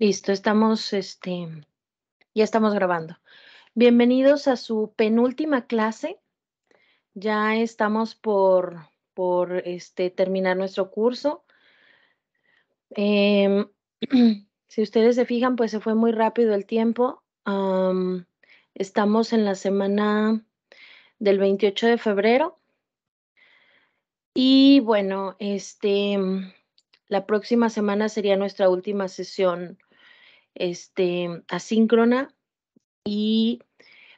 Listo, estamos, este, ya estamos grabando. Bienvenidos a su penúltima clase. Ya estamos por, por este, terminar nuestro curso. Em, si ustedes se fijan, pues se fue muy rápido el tiempo. estamos en la semana del 28 de febrero. Y bueno, este, la próxima semana sería nuestra última sesión este, asíncrona y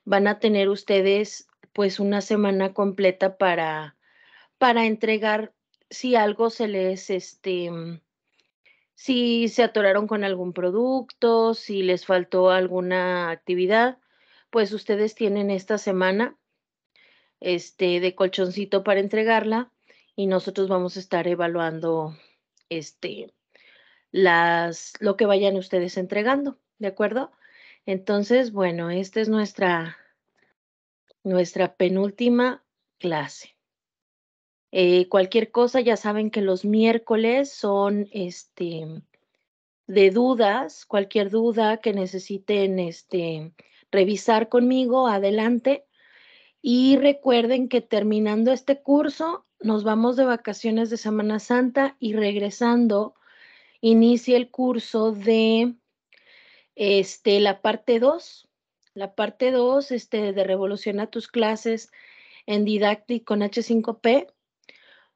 van a tener ustedes pues una semana completa para, para entregar si algo se les, este, mm, si se atoraron con algún producto, si les faltó alguna actividad, pues ustedes tienen esta semana este, de colchoncito para entregarla y nosotros vamos a estar evaluando este, las, lo que vayan ustedes entregando, ¿de acuerdo? Entonces, bueno, esta es nuestra, nuestra penúltima clase. Eh, cualquier cosa, ya saben que los miércoles son este, de dudas, cualquier duda que necesiten este, revisar conmigo, adelante. Y recuerden que terminando este curso, nos vamos de vacaciones de Semana Santa y regresando inicie el curso de este, la parte 2, la parte 2 este, de Revoluciona tus clases en Didactic con H5P.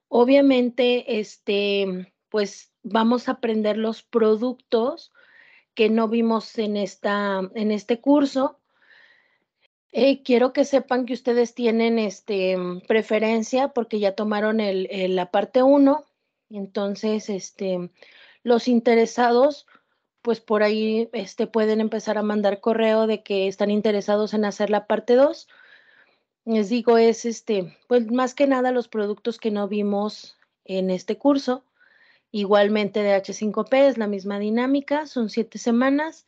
Obviamente, este, pues vamos a aprender los productos que no vimos en, esta, en este curso. Eh, quiero que sepan que ustedes tienen este, preferencia porque ya tomaron la parte 1. Entonces, este, los interesados pues por ahí este, pueden empezar a mandar correo de que están interesados en hacer la parte 2. Les digo, es este, pues más que nada los productos que no vimos en este curso. Igualmente de H5P es la misma dinámica, son siete semanas.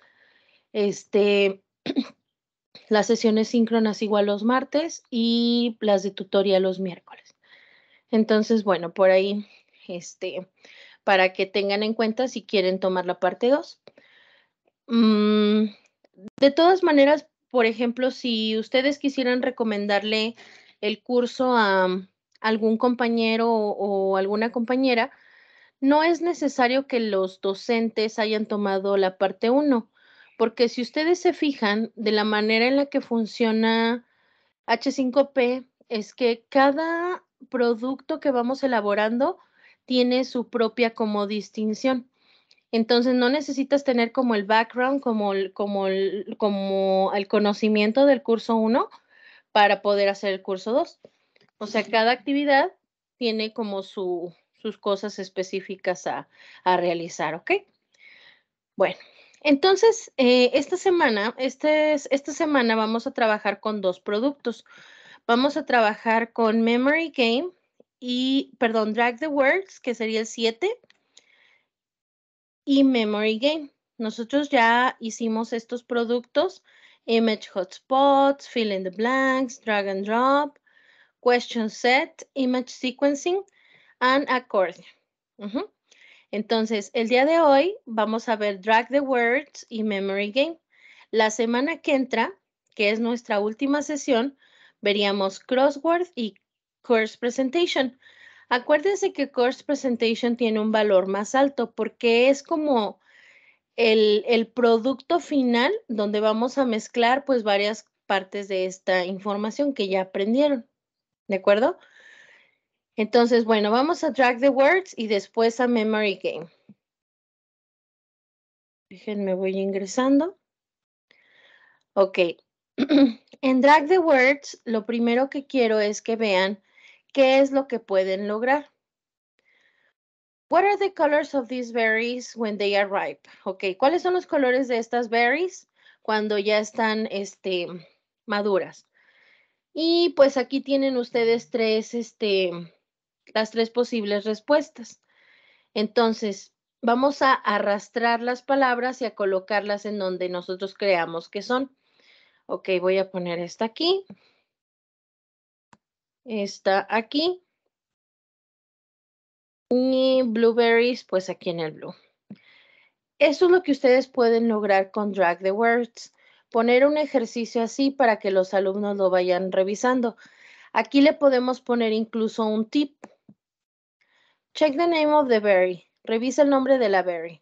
Este, las sesiones síncronas igual los martes y las de tutoría los miércoles. Entonces, bueno, por ahí, este, para que tengan en cuenta si quieren tomar la parte 2. Mm, de todas maneras, por ejemplo, si ustedes quisieran recomendarle el curso a mm, algún compañero o alguna compañera, no es necesario que los docentes hayan tomado la parte 1, porque si ustedes se fijan de la manera en la que funciona H5P, es que cada producto que vamos elaborando tiene su propia como distinción. Entonces no necesitas tener como el background, como el, como como el conocimiento del curso 1 para poder hacer el curso 2. O sea, cada actividad tiene como su, sus cosas específicas a, realizar, ¿ok? Bueno, entonces eh, esta semana, este, esta semana vamos a trabajar con dos productos. Vamos a trabajar con Memory Game y, perdón, Drag the words, que sería el 7, y Memory Game. Nosotros ya hicimos estos productos, Image Hotspots, Fill in the Blanks, Drag and Drop, Question Set, Image Sequencing, and Accordion. Entonces, el día de hoy vamos a ver Drag the Words y Memory Game. La semana que entra, que es nuestra última sesión, veríamos Crossword y Course Presentation. Acuérdense que Course Presentation tiene un valor más alto porque es como el, el producto final donde vamos a mezclar pues varias partes de esta información que ya aprendieron. ¿De acuerdo? Entonces, bueno, vamos a drag the words y después a memory game. Déjenme, voy ingresando. Ok. en drag the words, lo primero que quiero es que vean ¿Qué es lo que pueden lograr? What are the colors of these berries when they are ripe? Ok, ¿cuáles son los colores de estas berries cuando ya están este, maduras? Y pues aquí tienen ustedes tres, este, las tres posibles respuestas. Entonces, vamos a arrastrar las palabras y a colocarlas en donde nosotros creamos que son. Ok, voy a poner esta aquí está aquí. Y blueberries, pues aquí en el blue. Eso es lo que ustedes pueden lograr con Drag the Words. Poner un ejercicio así para que los alumnos lo vayan revisando. Aquí le podemos poner incluso un tip. Check the name of the berry. Revisa el nombre de la berry.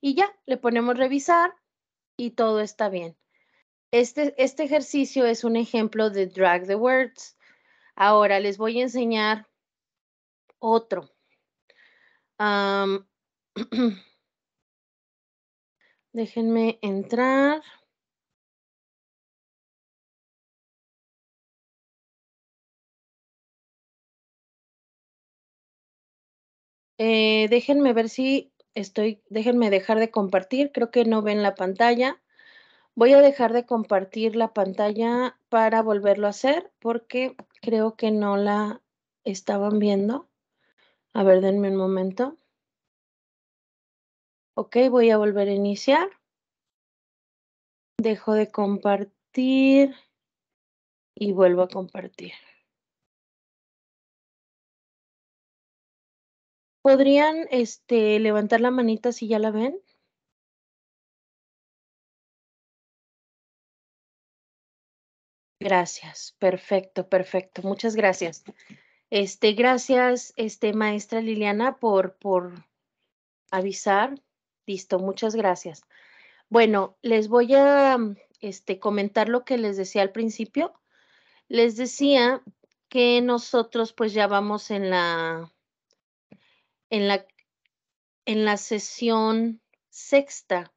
Y ya, le ponemos revisar y todo está bien. Este, este ejercicio es un ejemplo de drag the words. Ahora les voy a enseñar otro. déjenme entrar. Eh, déjenme ver si estoy, déjenme dejar de compartir, creo que no ven la pantalla. Voy a dejar de compartir la pantalla para volverlo a hacer porque creo que no la estaban viendo. A ver, denme un momento. Ok, voy a volver a iniciar. Dejo de compartir y vuelvo a compartir. ¿Podrían este, levantar la manita si ya la ven? Gracias, perfecto, perfecto. Muchas gracias. Este, gracias, este, maestra Liliana, por, por avisar. Listo, muchas gracias. Bueno, les voy a este, comentar lo que les decía al principio. Les decía que nosotros pues ya vamos en la, en la, en la sesión sexta.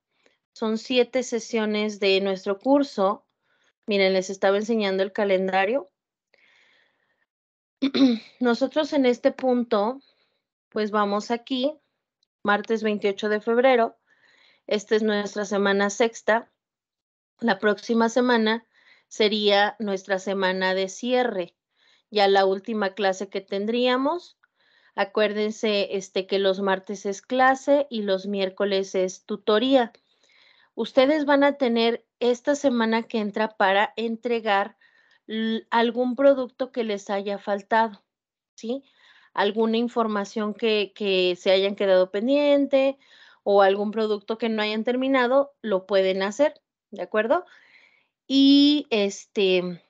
Son siete sesiones de nuestro curso Miren, les estaba enseñando el calendario. Nosotros en este punto, pues vamos aquí, martes 28 de febrero. Esta es nuestra semana sexta. La próxima semana sería nuestra semana de cierre, ya la última clase que tendríamos. Acuérdense este, que los martes es clase y los miércoles es tutoría ustedes van a tener esta semana que entra para entregar algún producto que les haya faltado, ¿sí? Alguna información que, se hayan quedado pendiente o algún producto que no hayan terminado, lo pueden hacer, ¿de acuerdo? Y este,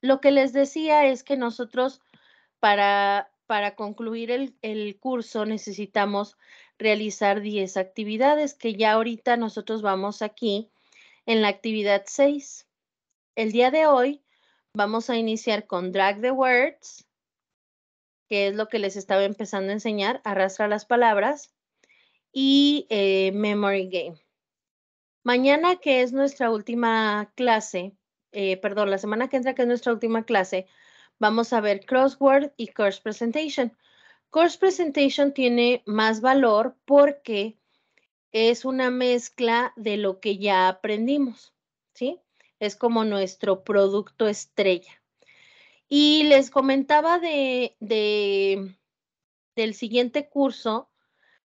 lo que les decía es que nosotros para, para concluir el curso necesitamos realizar 10 actividades, que ya ahorita nosotros vamos aquí en la actividad 6. El día de hoy vamos a iniciar con drag the words, que es lo que les estaba empezando a enseñar, arrastra las palabras, y eh, memory game. Mañana, que es nuestra última clase, eh, perdón, la semana que entra, que es nuestra última clase, vamos a ver crossword y course presentation. Course Presentation tiene más valor porque es una mezcla de lo que ya aprendimos, ¿sí? Es como nuestro producto estrella. Y les comentaba del siguiente curso,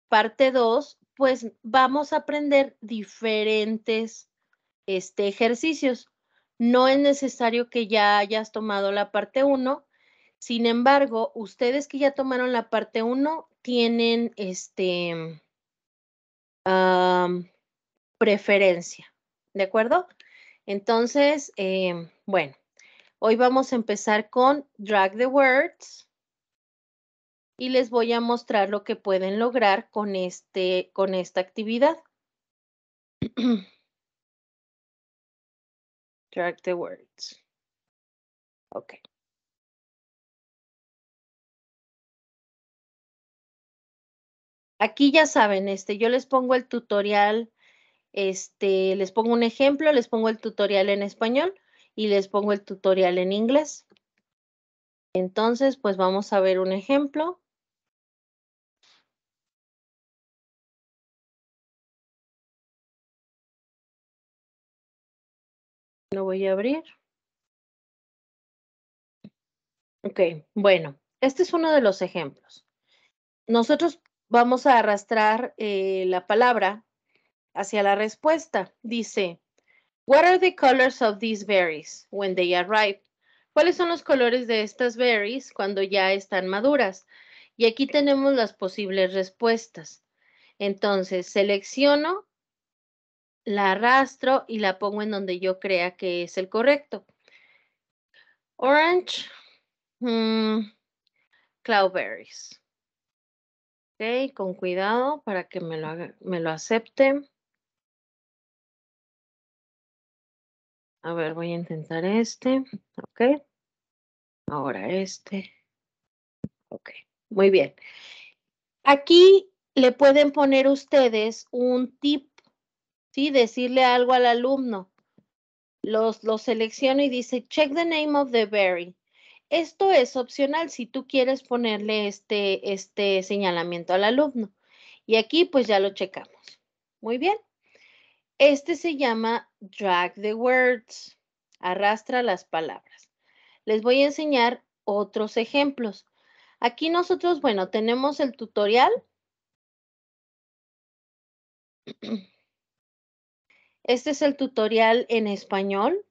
parte 2, pues vamos a aprender diferentes este, ejercicios. No es necesario que ya hayas tomado la parte 1, sin embargo, ustedes que ya tomaron la parte 1 tienen este preferencia, ¿de acuerdo? Entonces, em, bueno, hoy vamos a empezar con drag the words y les voy a mostrar lo que pueden lograr con, este, con esta actividad. drag the words. Ok. aquí ya saben, este, yo les pongo el tutorial, este, les pongo un ejemplo, les pongo el tutorial en español y les pongo el tutorial en inglés. Entonces, pues vamos a ver un ejemplo. Lo voy a abrir. Ok, bueno, este es uno de los ejemplos. Nosotros vamos a arrastrar eh, la palabra hacia la respuesta. Dice, What are the colors of these berries when they arrive? ¿Cuáles son los colores de estas berries cuando ya están maduras? Y aquí tenemos las posibles respuestas. Entonces, selecciono, la arrastro y la pongo en donde yo crea que es el correcto. Orange, mm, cloudberries. Ok, con cuidado para que me lo, me lo acepte. A ver, voy a intentar este. Ok. Ahora este. Ok, muy bien. Aquí le pueden poner ustedes un tip, ¿sí? Decirle algo al alumno. Los, los selecciono y dice, check the name of the berry. Esto es opcional si tú quieres ponerle este, este señalamiento al alumno. Y aquí pues ya lo checamos. Muy bien. Este se llama drag the words, arrastra las palabras. Les voy a enseñar otros ejemplos. Aquí nosotros, bueno, tenemos el tutorial. Este es el tutorial en español,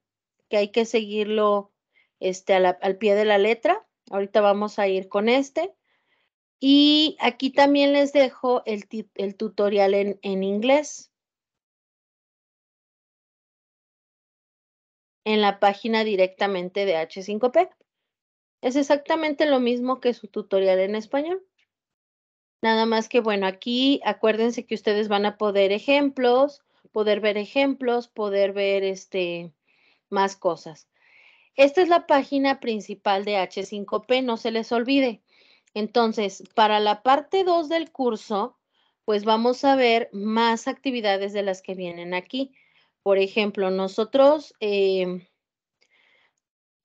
que hay que seguirlo este, al pie de la letra. Ahorita vamos a ir con este. Y aquí también les dejo el, tutorial en, inglés. En la página directamente de H5P. Es exactamente lo mismo que su tutorial en español. Nada más que, bueno, aquí acuérdense que ustedes van a poder ejemplos, poder ver ejemplos, poder ver este, más cosas. Esta es la página principal de H5P, no se les olvide. Entonces, para la parte 2 del curso, pues vamos a ver más actividades de las que vienen aquí. Por ejemplo, nosotros, em,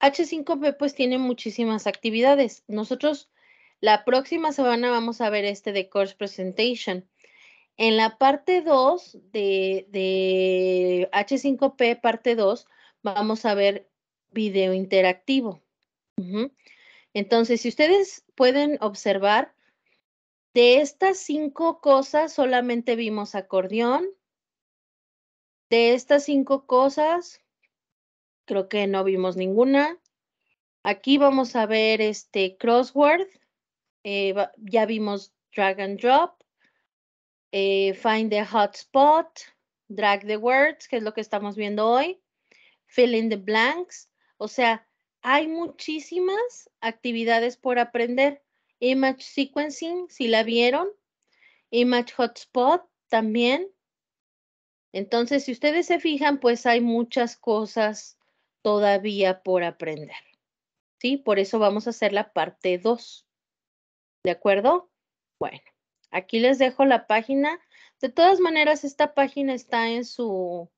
H5P pues tiene muchísimas actividades. Nosotros la próxima semana vamos a ver este de Course Presentation. En la parte 2 de, de H5P, parte 2, vamos a ver video interactivo. Entonces, si ustedes pueden observar, de estas cinco cosas solamente vimos acordeón. De estas cinco cosas, creo que no vimos ninguna. Aquí vamos a ver este crossword. Eh, ya vimos drag and drop. Eh, find the hotspot. Drag the words, que es lo que estamos viendo hoy. Fill in the blanks. O sea, hay muchísimas actividades por aprender. Image sequencing, si la vieron. Image hotspot también. Entonces, si ustedes se fijan, pues hay muchas cosas todavía por aprender. ¿Sí? Por eso vamos a hacer la parte 2. ¿De acuerdo? Bueno, aquí les dejo la página. De todas maneras, esta página está en su,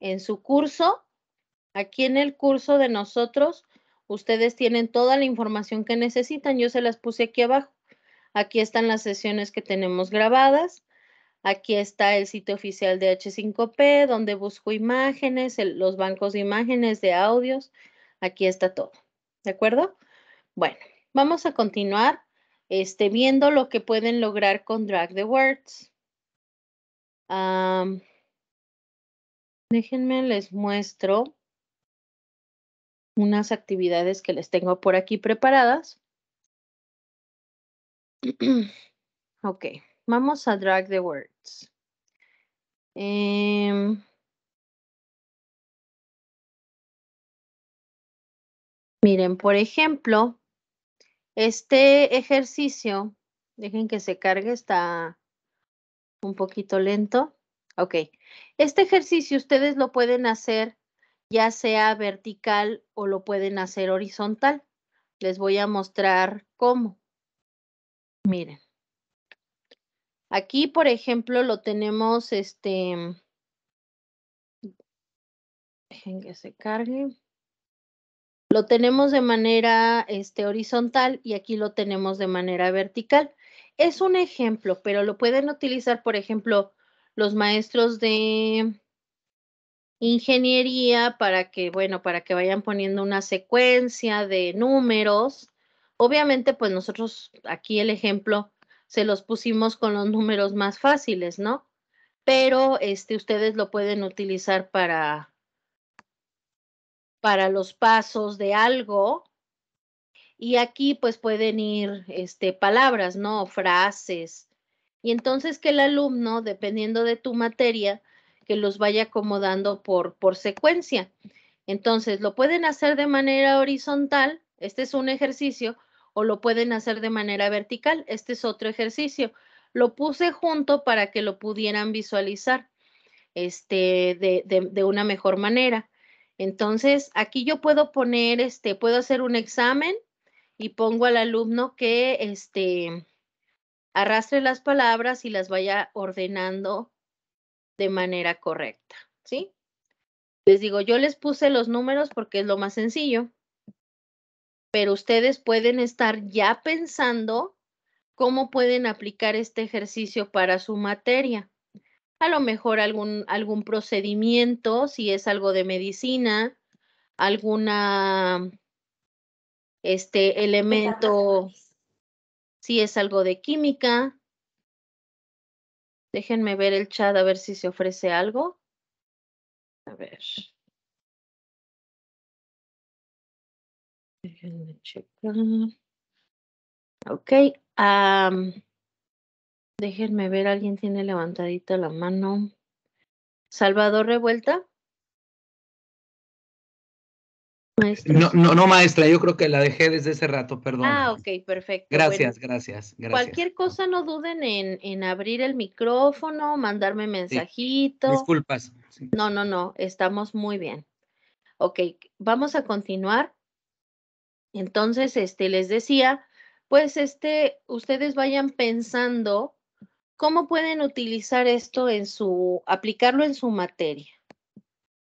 en su curso Aquí en el curso de nosotros, ustedes tienen toda la información que necesitan. Yo se las puse aquí abajo. Aquí están las sesiones que tenemos grabadas. Aquí está el sitio oficial de H5P, donde busco imágenes, los bancos de imágenes, de audios. Aquí está todo. ¿De acuerdo? Bueno, vamos a continuar este, viendo lo que pueden lograr con Drag the Words. déjenme, les muestro unas actividades que les tengo por aquí preparadas. ok, vamos a drag the words. Em, miren, por ejemplo, este ejercicio, dejen que se cargue, está un poquito lento. Ok, este ejercicio ustedes lo pueden hacer ya sea vertical o lo pueden hacer horizontal. Les voy a mostrar cómo. Miren. Aquí, por ejemplo, lo tenemos, este, dejen que se cargue. Lo tenemos de manera este, horizontal y aquí lo tenemos de manera vertical. Es un ejemplo, pero lo pueden utilizar, por ejemplo, los maestros de ingeniería para que, bueno, para que vayan poniendo una secuencia de números. Obviamente, pues nosotros aquí el ejemplo se los pusimos con los números más fáciles, ¿no? Pero este, ustedes lo pueden utilizar para, para los pasos de algo. Y aquí pues pueden ir este, palabras, ¿no? Frases. Y entonces que el alumno, dependiendo de tu materia, que los vaya acomodando por, por secuencia. Entonces, lo pueden hacer de manera horizontal, este es un ejercicio, o lo pueden hacer de manera vertical, este es otro ejercicio. Lo puse junto para que lo pudieran visualizar este, de, de, una mejor manera. Entonces, aquí yo puedo poner, este, puedo hacer un examen y pongo al alumno que este, arrastre las palabras y las vaya ordenando de manera correcta, ¿sí? Les digo, yo les puse los números porque es lo más sencillo, pero ustedes pueden estar ya pensando cómo pueden aplicar este ejercicio para su materia. A lo mejor algún, algún procedimiento, si es algo de medicina, alguna este elemento, si es algo de química, Déjenme ver el chat a ver si se ofrece algo. A ver. Déjenme checar. Ok. déjenme ver, alguien tiene levantadita la mano. Salvador Revuelta. No, no, maestra, yo creo que la dejé desde ese rato, perdón. Ah, ok, perfecto. Gracias, gracias, gracias, Cualquier cosa no duden en, abrir el micrófono, mandarme mensajito. disculpas. No, no, no, estamos muy bien. Ok, vamos a continuar. Entonces, este, les decía, pues, este, ustedes vayan pensando cómo pueden utilizar esto en su, aplicarlo en su materia.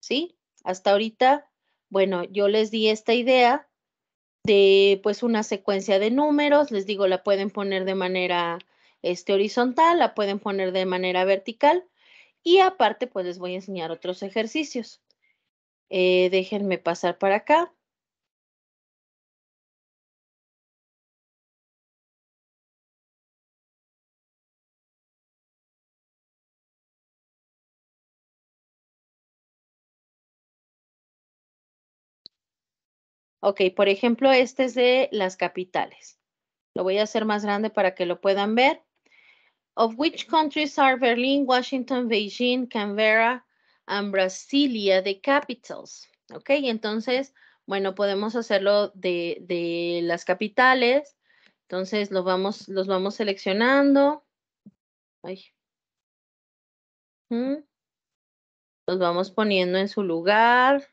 ¿Sí? Hasta ahorita bueno, yo les di esta idea de pues una secuencia de números, les digo, la pueden poner de manera este, horizontal, la pueden poner de manera vertical y aparte pues les voy a enseñar otros ejercicios. Eh, déjenme pasar para acá. Ok, por ejemplo, este es de las capitales. Lo voy a hacer más grande para que lo puedan ver. Of which countries are Berlin, Washington, Beijing, Canberra and Brasilia the capitals? Ok, entonces, bueno, podemos hacerlo de, las capitales. Entonces, vamos, los vamos seleccionando. Ay. Los vamos poniendo en su lugar.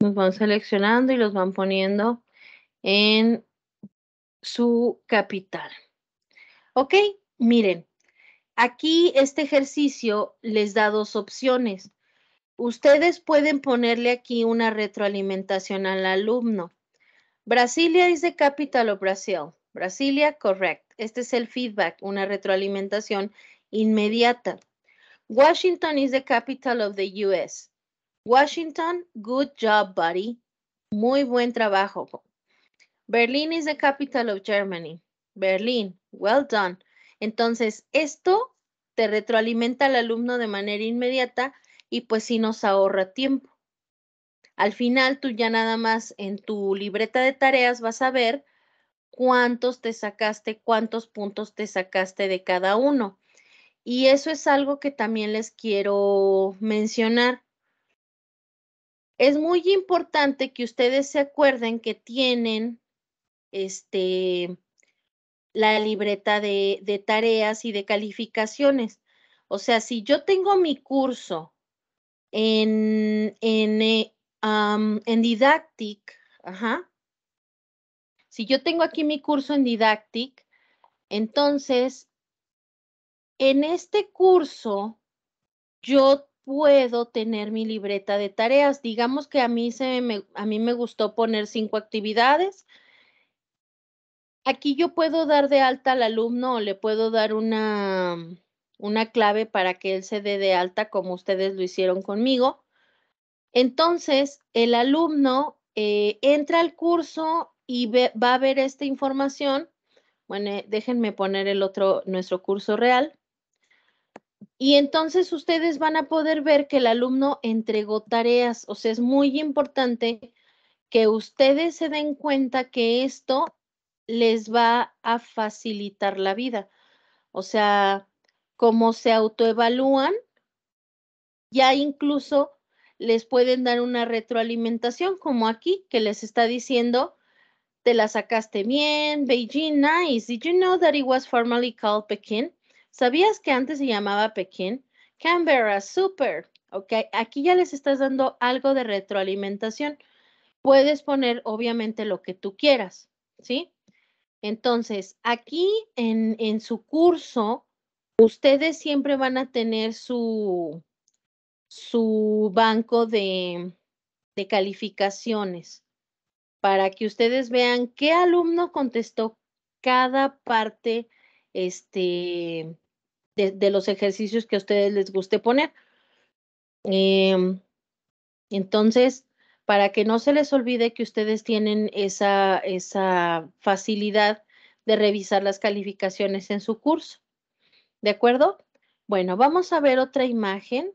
nos van seleccionando y los van poniendo en su capital. ¿Ok? Miren, aquí este ejercicio les da dos opciones. Ustedes pueden ponerle aquí una retroalimentación al alumno. Brasilia is the capital of Brazil. Brasilia, correct. Este es el feedback, una retroalimentación inmediata. Washington is the capital of the US. Washington, good job, buddy. Muy buen trabajo. Berlin is the capital of Germany. Berlín, well done. Entonces, esto te retroalimenta al alumno de manera inmediata y pues sí nos ahorra tiempo. Al final tú ya nada más en tu libreta de tareas vas a ver cuántos te sacaste, cuántos puntos te sacaste de cada uno. Y eso es algo que también les quiero mencionar. Es muy importante que ustedes se acuerden que tienen este, la libreta de tareas y de calificaciones. O sea, si yo tengo mi curso en, eh, en, Didactic, ajá. Si yo tengo aquí mi curso en Didactic, entonces, en este curso, yo puedo tener mi libreta de tareas. Digamos que a mí, se me, a mí me gustó poner cinco actividades. Aquí yo puedo dar de alta al alumno le puedo dar una, una clave para que él se dé de alta como ustedes lo hicieron conmigo. Entonces, el alumno eh, entra al curso y va a ver esta información. Bueno, eh, déjenme poner el otro, nuestro curso real. Y entonces ustedes van a poder ver que el alumno entregó tareas. O sea, es muy importante que ustedes se den cuenta que esto les va a facilitar la vida. O sea, cómo se autoevalúan, ya incluso les pueden dar una retroalimentación, como aquí, que les está diciendo, te la sacaste bien, Beijing, nice. Did you know that it was formerly called Pekín? ¿Sabías que antes se llamaba Pekín? Canberra, super. Ok, aquí ya les estás dando algo de retroalimentación. Puedes poner, obviamente, lo que tú quieras, ¿sí? Entonces, aquí en, en su curso, ustedes siempre van a tener su, su banco de, calificaciones para que ustedes vean qué alumno contestó cada parte este, de, los ejercicios que a ustedes les guste poner. Em, entonces, para que no se les olvide que ustedes tienen esa, esa facilidad de revisar las calificaciones en su curso. ¿De acuerdo? Bueno, vamos a ver otra imagen.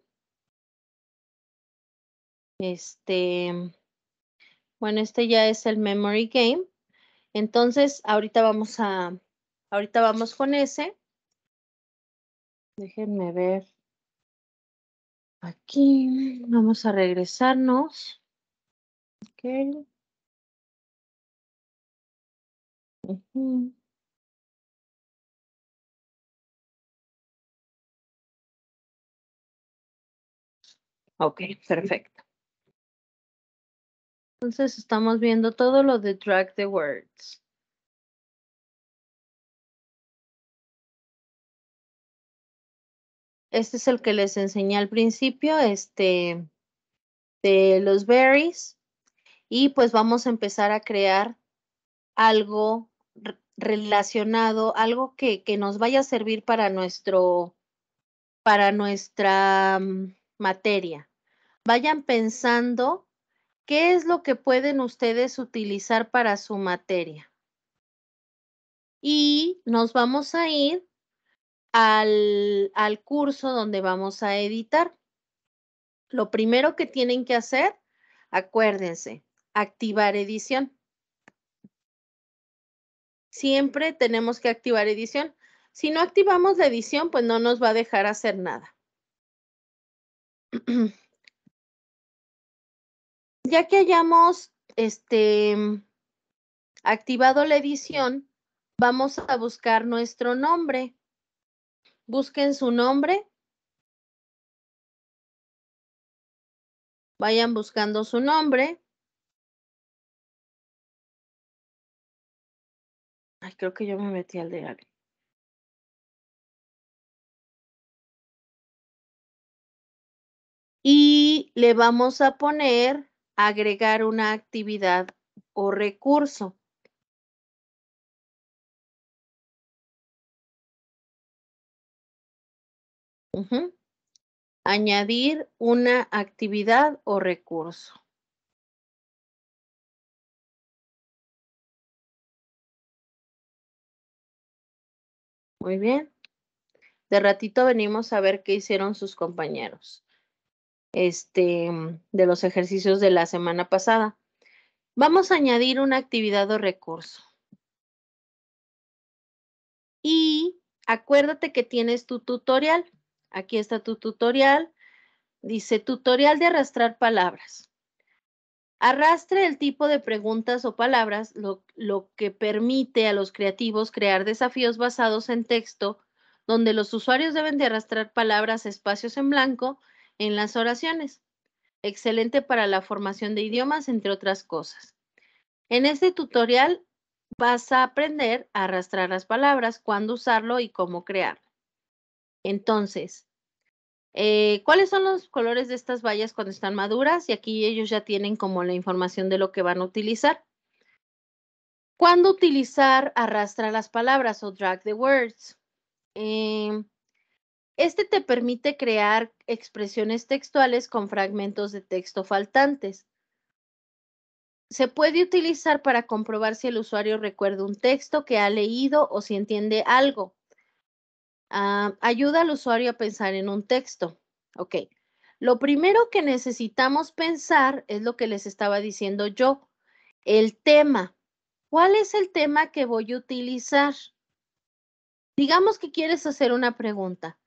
Este, bueno, este ya es el Memory Game. Entonces, ahorita vamos a, ahorita vamos con ese. Déjenme ver. Aquí, vamos a regresarnos. Ok. Ok, perfecto. Entonces estamos viendo todo lo de Track the words. Este es el que les enseñé al principio, este de los berries. Y pues vamos a empezar a crear algo relacionado, algo que, nos vaya a servir para nuestro, para nuestra mm, materia vayan pensando qué es lo que pueden ustedes utilizar para su materia. Y nos vamos a ir al, curso donde vamos a editar. Lo primero que tienen que hacer, acuérdense, activar edición. Siempre tenemos que activar edición. Si no activamos la edición, pues no nos va a dejar hacer nada. ya que hayamos este, activado la edición, vamos a buscar nuestro nombre. Busquen su nombre. Vayan buscando su nombre. Ay, creo que yo me metí al de alguien. Y le vamos a poner agregar una actividad o recurso. Añadir una actividad o recurso. Muy bien. De ratito venimos a ver qué hicieron sus compañeros este, de los ejercicios de la semana pasada. Vamos a añadir una actividad o recurso. Y acuérdate que tienes tu tutorial. Aquí está tu tutorial. Dice tutorial de arrastrar palabras. Arrastre el tipo de preguntas o palabras, lo, lo, que permite a los creativos crear desafíos basados en texto, donde los usuarios deben de arrastrar palabras, espacios en blanco en las oraciones. Excelente para la formación de idiomas, entre otras cosas. En este tutorial vas a aprender a arrastrar las palabras, cuándo usarlo y cómo crearlo. Entonces, eh, ¿cuáles son los colores de estas vallas cuando están maduras? Y aquí ellos ya tienen como la información de lo que van a utilizar. ¿Cuándo utilizar arrastrar las palabras o drag the words? Em, este te permite crear expresiones textuales con fragmentos de texto faltantes. Se puede utilizar para comprobar si el usuario recuerda un texto que ha leído o si entiende algo. Ah, ayuda al usuario a pensar en un texto. Ok. Lo primero que necesitamos pensar es lo que les estaba diciendo yo, el tema. ¿Cuál es el tema que voy a utilizar? Digamos que quieres hacer una pregunta.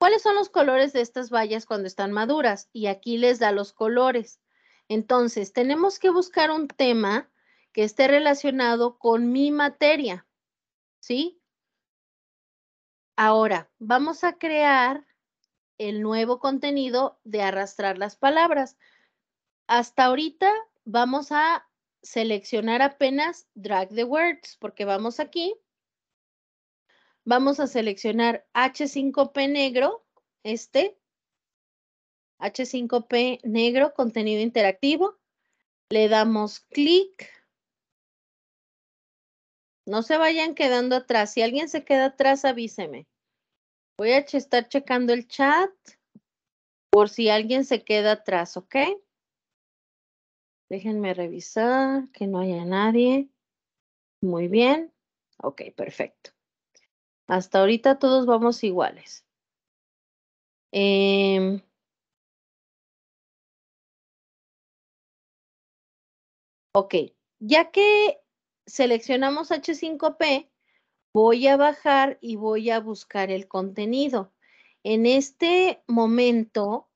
¿Cuáles son los colores de estas bayas cuando están maduras? Y aquí les da los colores. Entonces, tenemos que buscar un tema que esté relacionado con mi materia, ¿sí? Ahora, vamos a crear el nuevo contenido de arrastrar las palabras. Hasta ahorita vamos a seleccionar apenas drag the words porque vamos aquí Vamos a seleccionar H5P negro, este, H5P negro, contenido interactivo. Le damos clic. No se vayan quedando atrás. Si alguien se queda atrás, avíseme. Voy a estar checando el chat por si alguien se queda atrás, ¿ok? Déjenme revisar que no haya nadie. Muy bien. Ok, perfecto. Hasta ahorita todos vamos iguales. Em, ok, ya que seleccionamos H5P, voy a bajar y voy a buscar el contenido. En este momento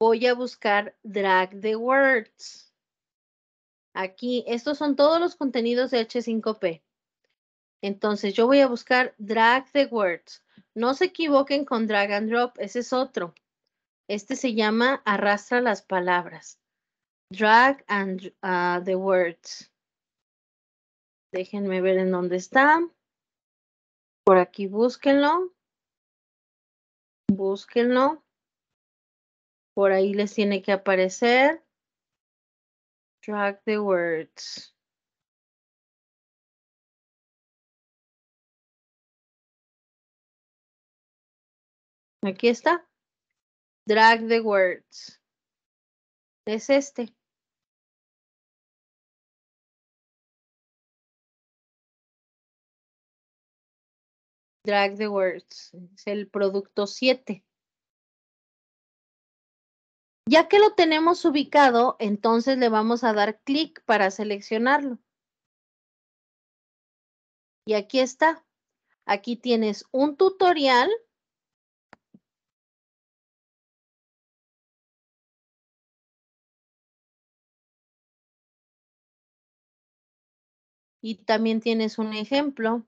voy a buscar drag the words. Aquí, estos son todos los contenidos de H5P. Entonces yo voy a buscar drag the words. No se equivoquen con drag and drop, ese es otro. Este se llama arrastra las palabras. Drag and uh, the words. Déjenme ver en dónde está. Por aquí búsquenlo. Búsquenlo. Por ahí les tiene que aparecer. Drag the words. Aquí está. Drag the words. Es este. Drag the words. Es el producto 7. Ya que lo tenemos ubicado, entonces le vamos a dar clic para seleccionarlo. Y aquí está. Aquí tienes un tutorial Y también tienes un ejemplo.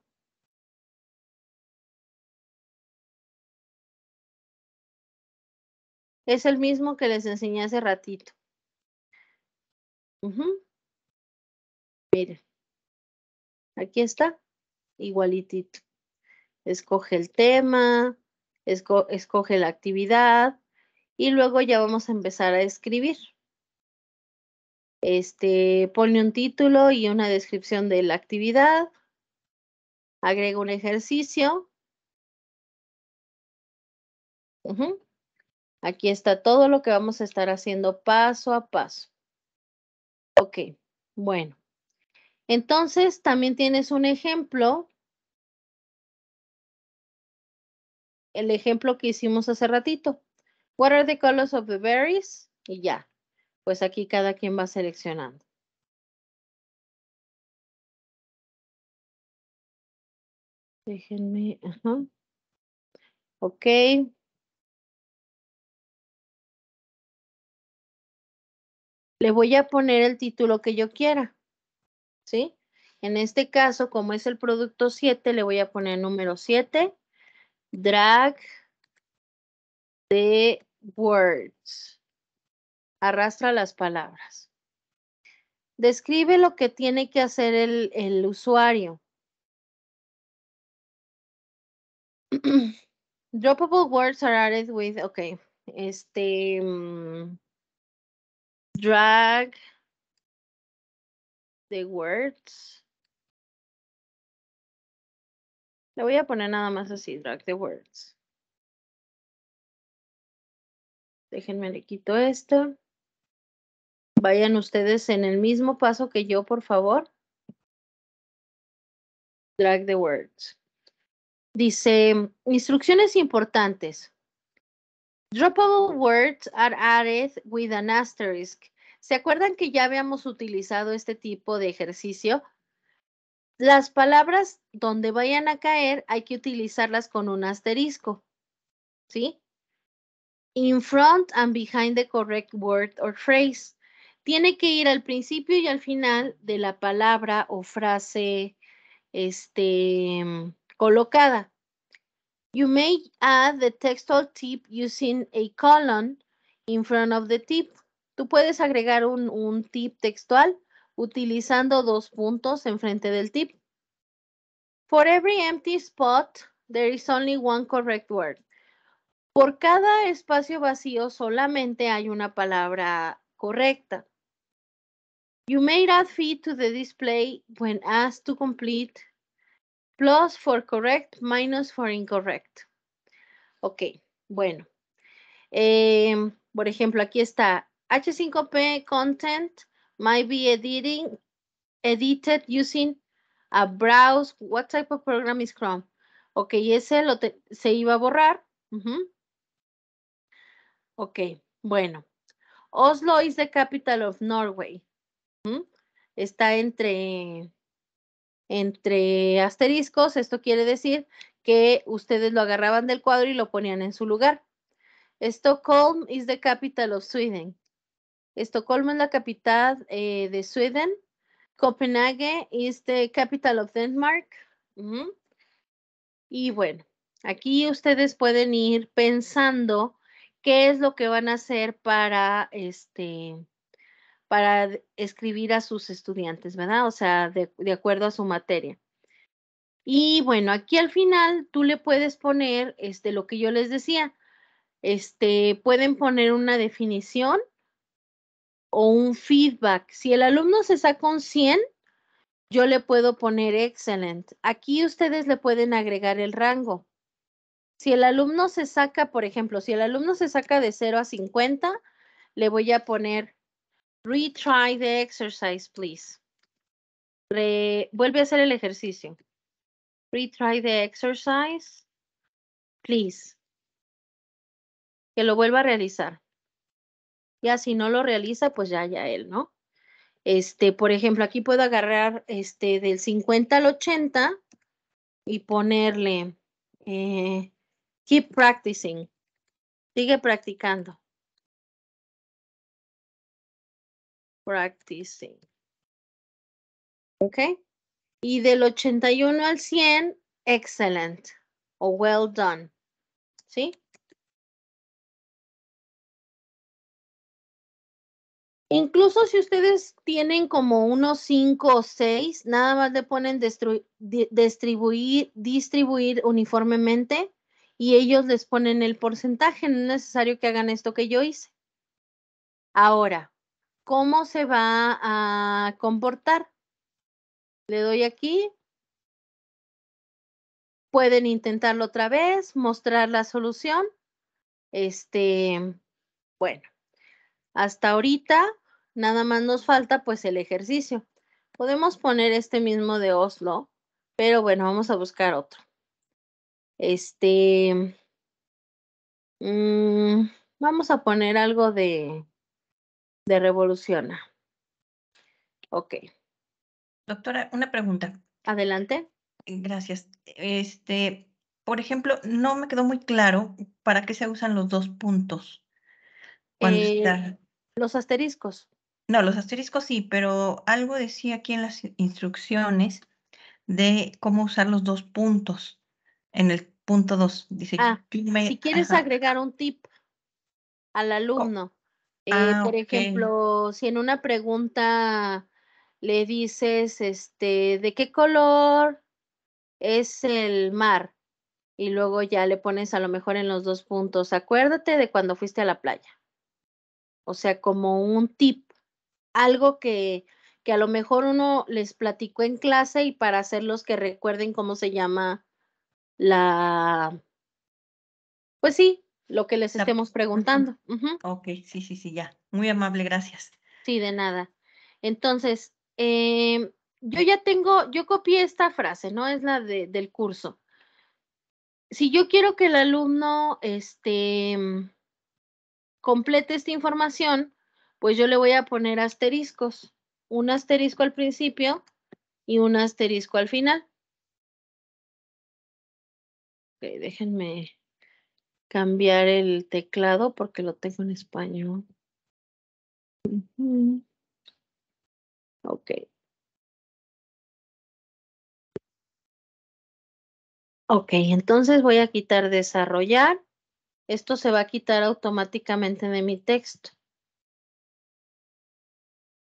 Es el mismo que les enseñé hace ratito. Miren, aquí está, igualitito. Escoge el tema, escoge la actividad y luego ya vamos a empezar a escribir. Este, ponle un título y una descripción de la actividad. Agrega un ejercicio. Aquí está todo lo que vamos a estar haciendo paso a paso. Ok, bueno. Entonces, también tienes un ejemplo. El ejemplo que hicimos hace ratito. What are the colors of the berries? Y ya, pues aquí cada quien va seleccionando. Déjenme, Ok. Le voy a poner el título que yo quiera, ¿sí? En este caso, como es el producto 7, le voy a poner número 7, drag de words arrastra las palabras. Describe lo que tiene que hacer el, el usuario. Droppable words are added with, ok, este, mm, drag the words. Le voy a poner nada más así, drag the words. Déjenme le quito esto. Vayan ustedes en el mismo paso que yo, por favor. Drag the words. Dice, instrucciones importantes. Droppable words are added with an asterisk. ¿Se acuerdan que ya habíamos utilizado este tipo de ejercicio? Las palabras donde vayan a caer hay que utilizarlas con un asterisco. ¿Sí? In front and behind the correct word or phrase tiene que ir al principio y al final de la palabra o frase este, mm, colocada. You may add the textual tip using a colon in front of the tip. Tú puedes agregar un, tip textual utilizando dos puntos frente del tip. For every empty spot, there is only one correct word. Por cada espacio vacío solamente hay una palabra correcta. You may add fee to the display when asked to complete plus for correct, minus for incorrect. Ok, bueno. Eh, por ejemplo, aquí está H5P content might be editing, edited using a browse. What type of program is Chrome? Ok, ese lo te, se iba a borrar. Uh -huh. Ok, bueno. Oslo is the capital of Norway. Está entre, entre asteriscos, esto quiere decir que ustedes lo agarraban del cuadro y lo ponían en su lugar. Stockholm is the capital of Sweden. Estocolmo es la capital eh, de Sweden. Copenhague is the capital of Denmark. Y bueno, aquí ustedes pueden ir pensando qué es lo que van a hacer para este para escribir a sus estudiantes, ¿verdad? O sea, de, acuerdo a su materia. Y bueno, aquí al final tú le puedes poner este, lo que yo les decía. Este, pueden poner una definición o un feedback. Si el alumno se saca un 100, yo le puedo poner excellent. Aquí ustedes le pueden agregar el rango. Si el alumno se saca, por ejemplo, si el alumno se saca de 0 a 50, le voy a poner Retry the exercise, please. vuelve a hacer el ejercicio. Retry the exercise, please. Que lo vuelva a realizar. Ya si no lo realiza, pues ya, ya él, ¿no? Este, por ejemplo, aquí puedo agarrar este del 50 al 80 y ponerle eh, keep practicing. Sigue practicando. practicing. ¿Ok? Y del 81 al 100, excelente o well done. ¿Sí? Incluso si ustedes tienen como unos 5 o 6, nada más le ponen distribuir, distribuir uniformemente y ellos les ponen el porcentaje. No es necesario que hagan esto que yo hice. Ahora, cómo se va a comportar. Le doy aquí. Pueden intentarlo otra vez, mostrar la solución. Este, bueno, hasta ahorita nada más nos falta pues el ejercicio. Podemos poner este mismo de Oslo, pero bueno, vamos a buscar otro. Este, mm, vamos a poner algo de, de Revoluciona. Ok. Doctora, una pregunta. Adelante. Gracias. Este, por ejemplo, no me quedó muy claro para qué se usan los dos puntos. Eh, los asteriscos. No, los asteriscos sí, pero algo decía aquí en las instrucciones de cómo usar los dos puntos. En el punto 2 dice, ah, si quieres agregar un tip al alumno eh, ah, por ejemplo, si en una pregunta le dices, este, ¿de qué color es el mar? Y luego ya le pones a lo mejor en los dos puntos, acuérdate de cuando fuiste a la playa. O sea, como un tip, algo que, que a lo mejor uno les platicó en clase y para hacerlos que recuerden cómo se llama la, pues sí, lo que les estemos preguntando. Ok, sí, sí, sí, ya. Muy amable, gracias. Sí, de nada. Entonces, em, yo ya tengo, yo copié esta frase, ¿no? Es la de, del curso. Si yo quiero que el alumno este, complete esta información, pues yo le voy a poner asteriscos. Un asterisco al principio y un asterisco al final. Ok, déjenme cambiar el teclado porque lo tengo en español. Ok. Ok, entonces voy a quitar desarrollar. Esto se va a quitar automáticamente de mi texto.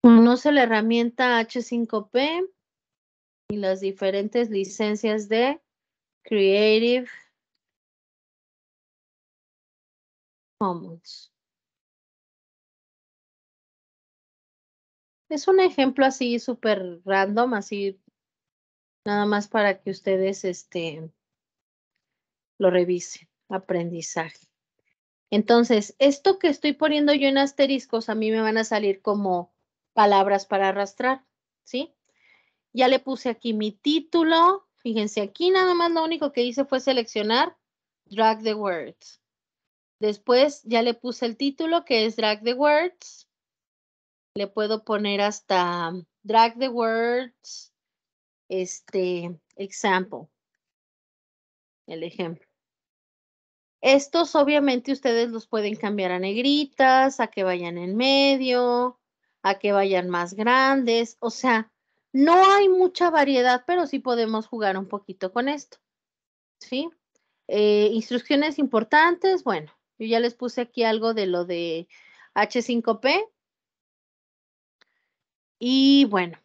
Conoce la herramienta H5P y las diferentes licencias de Creative Es un ejemplo así súper random, así nada más para que ustedes este, lo revisen, aprendizaje. Entonces, esto que estoy poniendo yo en asteriscos, a mí me van a salir como palabras para arrastrar, ¿sí? Ya le puse aquí mi título. Fíjense, aquí nada más lo único que hice fue seleccionar drag the words. Después ya le puse el título que es Drag the Words. Le puedo poner hasta um, Drag the Words, este, example. El ejemplo. Estos obviamente ustedes los pueden cambiar a negritas, a que vayan en medio, a que vayan más grandes. O sea, no hay mucha variedad, pero sí podemos jugar un poquito con esto. ¿Sí? Eh, instrucciones importantes, bueno, yo ya les puse aquí algo de lo de H5P. Y bueno,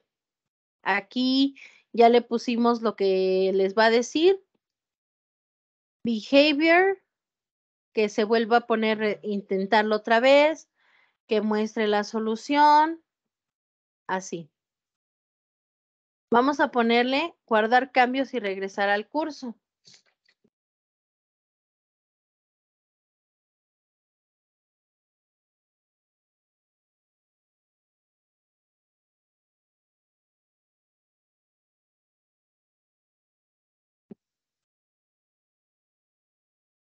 aquí ya le pusimos lo que les va a decir. Behavior, que se vuelva a poner, eh, intentarlo otra vez, que muestre la solución, así. Vamos a ponerle guardar cambios y regresar al curso.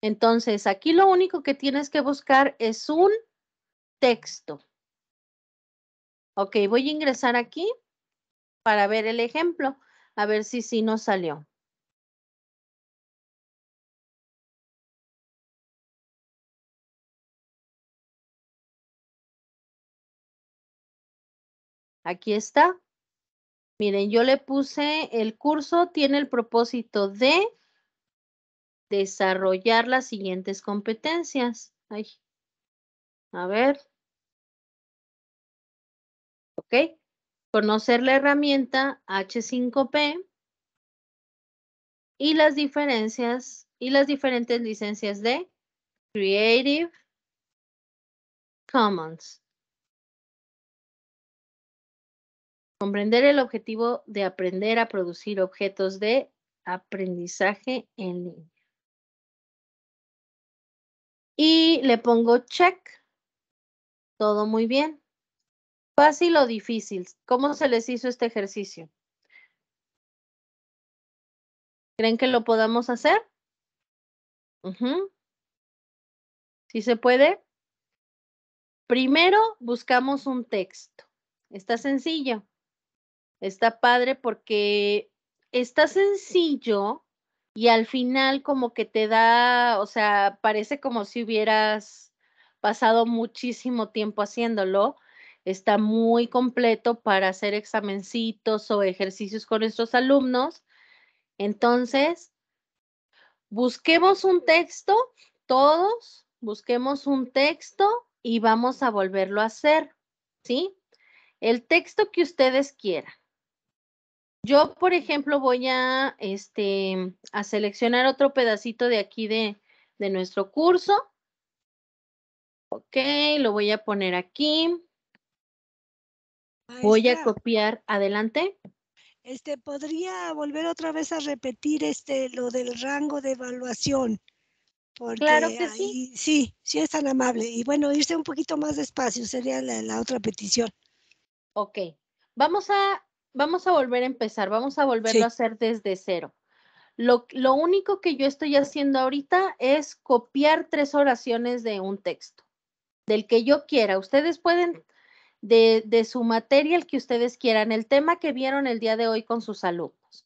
Entonces, aquí lo único que tienes que buscar es un texto. Ok, voy a ingresar aquí para ver el ejemplo, a ver si sí nos salió. Aquí está. Miren, yo le puse el curso, tiene el propósito de desarrollar las siguientes competencias. A ver. Ok. Conocer la herramienta H5P y las diferencias y las diferentes licencias de Creative Commons. Comprender el objetivo de aprender a producir objetos de aprendizaje en línea y le pongo check. Todo muy bien. Fácil o difícil. ¿Cómo se les hizo este ejercicio? ¿Creen que lo podamos hacer? ¿Sí se puede? Primero buscamos un texto. Está sencillo. Está padre porque está sencillo y al final como que te da, o sea, parece como si hubieras pasado muchísimo tiempo haciéndolo. Está muy completo para hacer examencitos o ejercicios con nuestros alumnos. Entonces, busquemos un texto, todos, busquemos un texto y vamos a volverlo a hacer, ¿sí? El texto que ustedes quieran. Yo, por ejemplo, voy a, este, a seleccionar otro pedacito de aquí de, nuestro curso. Ok, lo voy a poner aquí. voy a copiar adelante. Este, podría volver otra vez a repetir este, lo del rango de evaluación. claro que sí. Sí, sí es tan amable. Y bueno, irse un poquito más despacio sería la otra petición. Ok, vamos a vamos a volver a empezar, vamos a volverlo a hacer desde cero. Lo, único que yo estoy haciendo ahorita es copiar tres oraciones de un texto, del que yo quiera. Ustedes pueden, de, su materia, el que ustedes quieran, el tema que vieron el día de hoy con sus alumnos.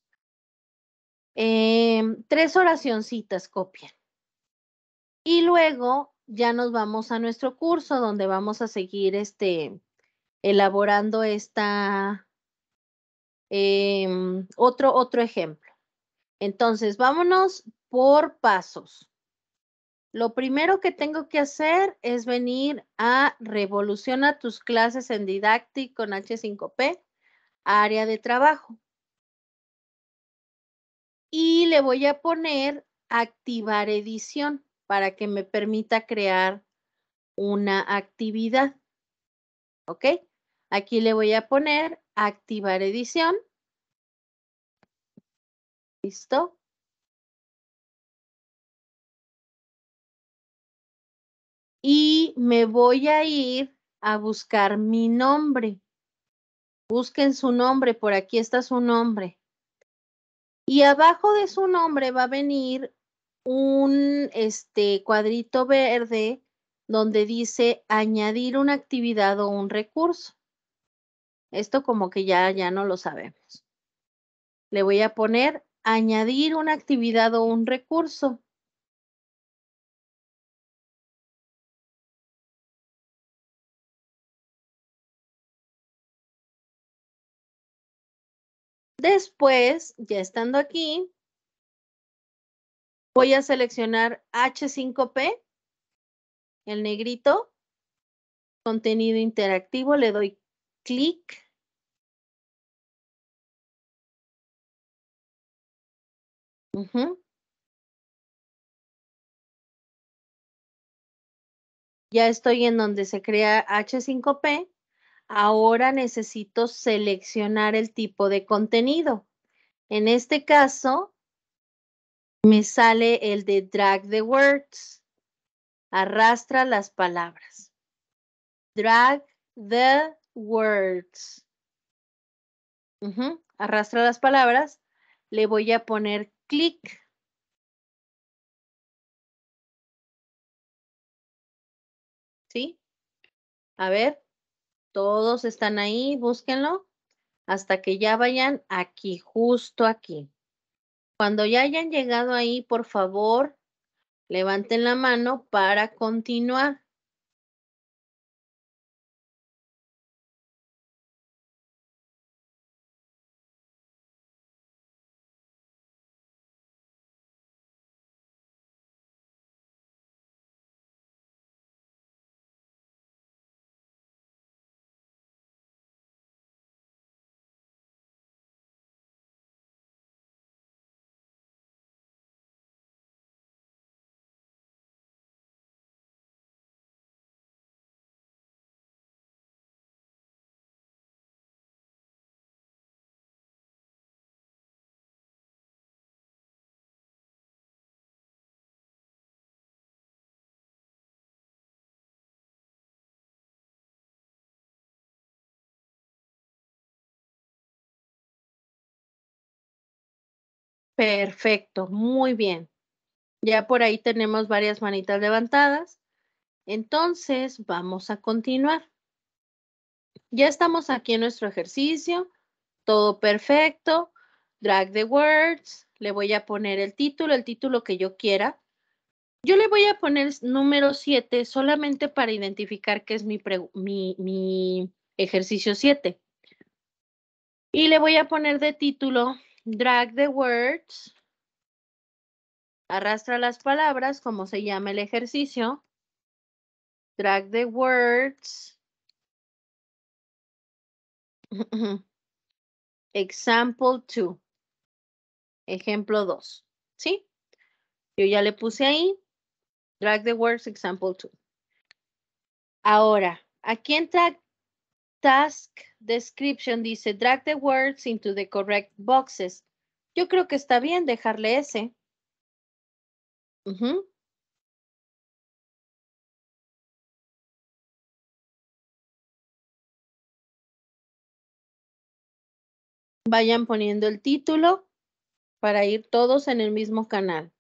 Em, tres oracioncitas copian. Y luego ya nos vamos a nuestro curso donde vamos a seguir este, elaborando esta, Em, otro, otro ejemplo. Entonces, vámonos por pasos. Lo primero que tengo que hacer es venir a Revoluciona tus clases en didáctico con H5P, área de trabajo. Y le voy a poner activar edición para que me permita crear una actividad. ¿Ok? Aquí le voy a poner activar edición. Listo. Y me voy a ir a buscar mi nombre. Busquen su nombre, por aquí está su nombre. Y abajo de su nombre va a venir un este, cuadrito verde donde dice añadir una actividad o un recurso. Esto como que ya, ya no lo sabemos. Le voy a poner añadir una actividad o un recurso. Después, ya estando aquí, voy a seleccionar H5P, el negrito, contenido interactivo, le doy clic Ya estoy en donde se crea H5P. Ahora necesito seleccionar el tipo de contenido. En este caso, me sale el de drag the words. Arrastra las palabras. Drag the words. Arrastra las palabras. Le voy a poner clic. ¿Sí? A ver, todos están ahí, búsquenlo, hasta que ya vayan aquí, justo aquí. Cuando ya hayan llegado ahí, por favor, levanten la mano para continuar. Perfecto, muy bien. Ya por ahí tenemos varias manitas levantadas. Entonces, vamos a continuar. Ya estamos aquí en nuestro ejercicio. Todo perfecto. Drag the words. Le voy a poner el título, el título que yo quiera. Yo le voy a poner número 7 solamente para identificar que es mi, ejercicio 7. Y le voy a poner de título Drag the words. Arrastra las palabras, como se llama el ejercicio. Drag the words. Example 2. Ejemplo 2. ¿Sí? Yo ya le puse ahí. Drag the words, example 2. Ahora, aquí quién drag, task description dice drag the words into the correct boxes. Yo creo que está bien dejarle ese. Vayan poniendo el título para ir todos en el mismo canal.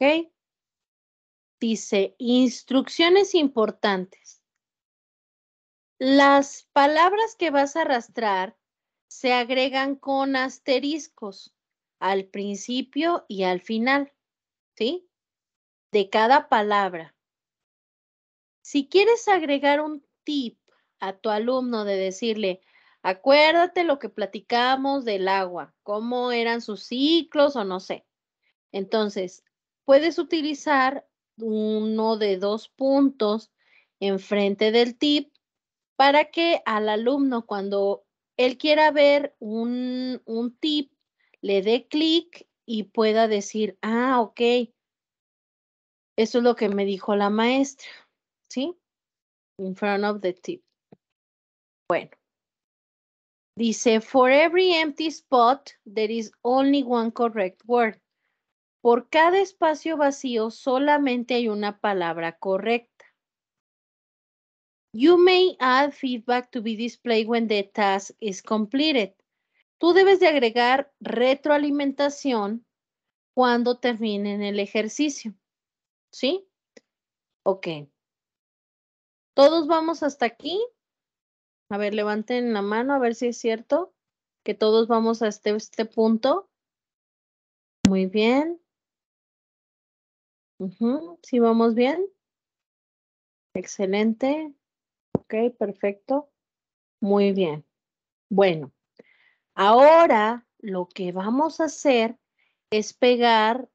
¿Ok? Dice, instrucciones importantes. Las palabras que vas a arrastrar se agregan con asteriscos al principio y al final, ¿sí? De cada palabra. Si quieres agregar un tip a tu alumno de decirle, acuérdate lo que platicamos del agua, cómo eran sus ciclos o no sé. Entonces, puedes utilizar uno de dos puntos enfrente del tip para que al alumno cuando él quiera ver un, un tip, le dé clic y pueda decir, ah, ok, eso es lo que me dijo la maestra, ¿sí? In front of the tip. Bueno. Dice, for every empty spot, there is only one correct word. Por cada espacio vacío solamente hay una palabra correcta. You may add feedback to be displayed when the task is completed. Tú debes de agregar retroalimentación cuando terminen el ejercicio. ¿Sí? Ok. ¿Todos vamos hasta aquí? A ver, levanten la mano a ver si es cierto que todos vamos a este punto. Muy bien. ¿Sí vamos bien? Excelente. Ok, perfecto. Muy bien. Bueno, ahora lo que vamos a hacer es pegar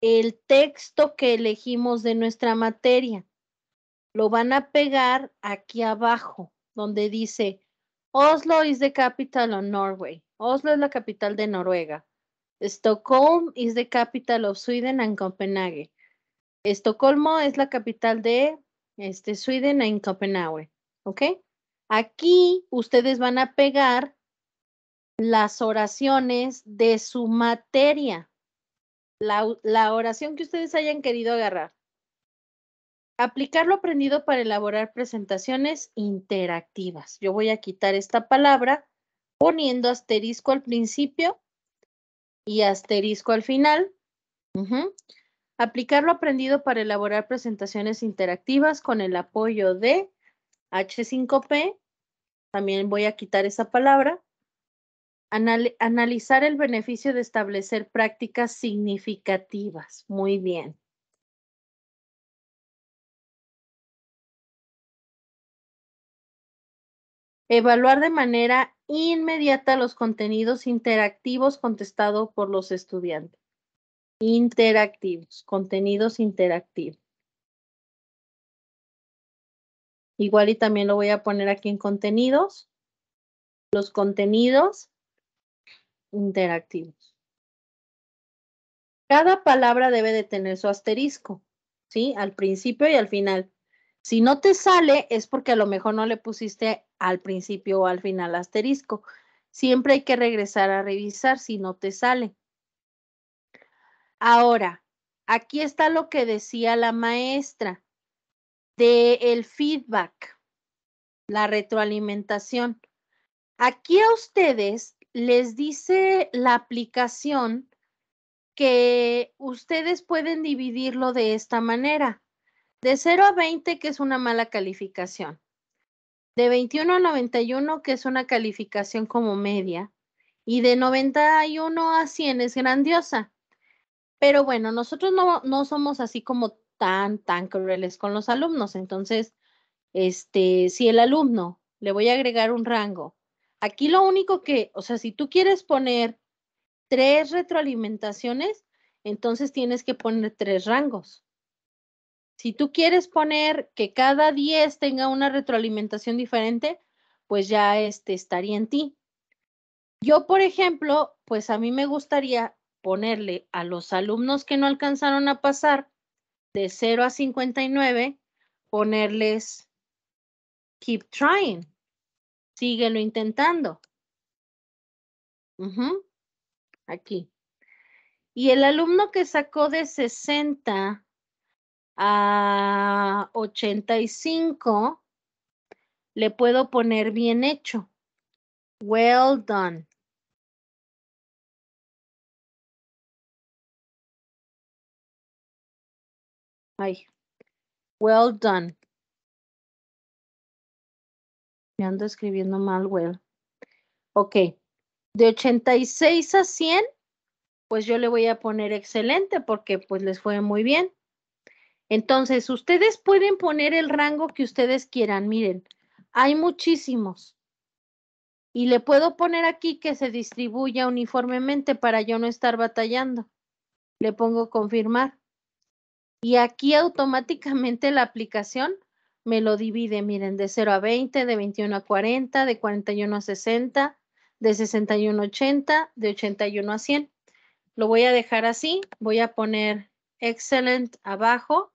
el texto que elegimos de nuestra materia. Lo van a pegar aquí abajo, donde dice Oslo is the capital of Norway. Oslo es la capital de Noruega. Stockholm is the capital of Sweden and Copenhague. Estocolmo es la capital de este, Sweden en Copenhague, ¿ok? Aquí ustedes van a pegar las oraciones de su materia, la, oración que ustedes hayan querido agarrar. Aplicar lo aprendido para elaborar presentaciones interactivas. Yo voy a quitar esta palabra poniendo asterisco al principio y asterisco al final. Aplicar lo aprendido para elaborar presentaciones interactivas con el apoyo de H5P. También voy a quitar esa palabra. analizar el beneficio de establecer prácticas significativas. Muy bien. Evaluar de manera inmediata los contenidos interactivos contestados por los estudiantes interactivos, contenidos interactivos. Igual y también lo voy a poner aquí en contenidos, los contenidos interactivos. Cada palabra debe de tener su asterisco, ¿sí? Al principio y al final. Si no te sale es porque a lo mejor no le pusiste al principio o al final asterisco. Siempre hay que regresar a revisar si no te sale. Ahora, aquí está lo que decía la maestra de el feedback, la retroalimentación. Aquí a ustedes les dice la aplicación que ustedes pueden dividirlo de esta manera. De 0 a 20, que es una mala calificación. De 21 a 91, que es una calificación como media. Y de 91 a 100 es grandiosa. Pero bueno, nosotros no, somos así como tan, tan crueles con los alumnos. Entonces, este, si el alumno le voy a agregar un rango, aquí lo único que, o sea, si tú quieres poner tres retroalimentaciones, entonces tienes que poner tres rangos. Si tú quieres poner que cada 10 tenga una retroalimentación diferente, pues ya este, estaría en ti. Yo, por ejemplo, pues a mí me gustaría ponerle a los alumnos que no alcanzaron a pasar de 0 a 59, ponerles keep trying, síguelo intentando. Aquí. Y el alumno que sacó de 60 a 85, le puedo poner bien hecho. Well done. Ay. Well done. Me ando escribiendo mal, well. Ok. De 86 a 100, pues yo le voy a poner excelente porque pues les fue muy bien. Entonces, ustedes pueden poner el rango que ustedes quieran. Miren, hay muchísimos. Y le puedo poner aquí que se distribuya uniformemente para yo no estar batallando. Le pongo confirmar. Y aquí automáticamente la aplicación me lo divide, miren, de 0 a 20, de 21 a 40, de 41 a 60, de 61 a 80, de 81 a 100. Lo voy a dejar así, voy a poner excellent abajo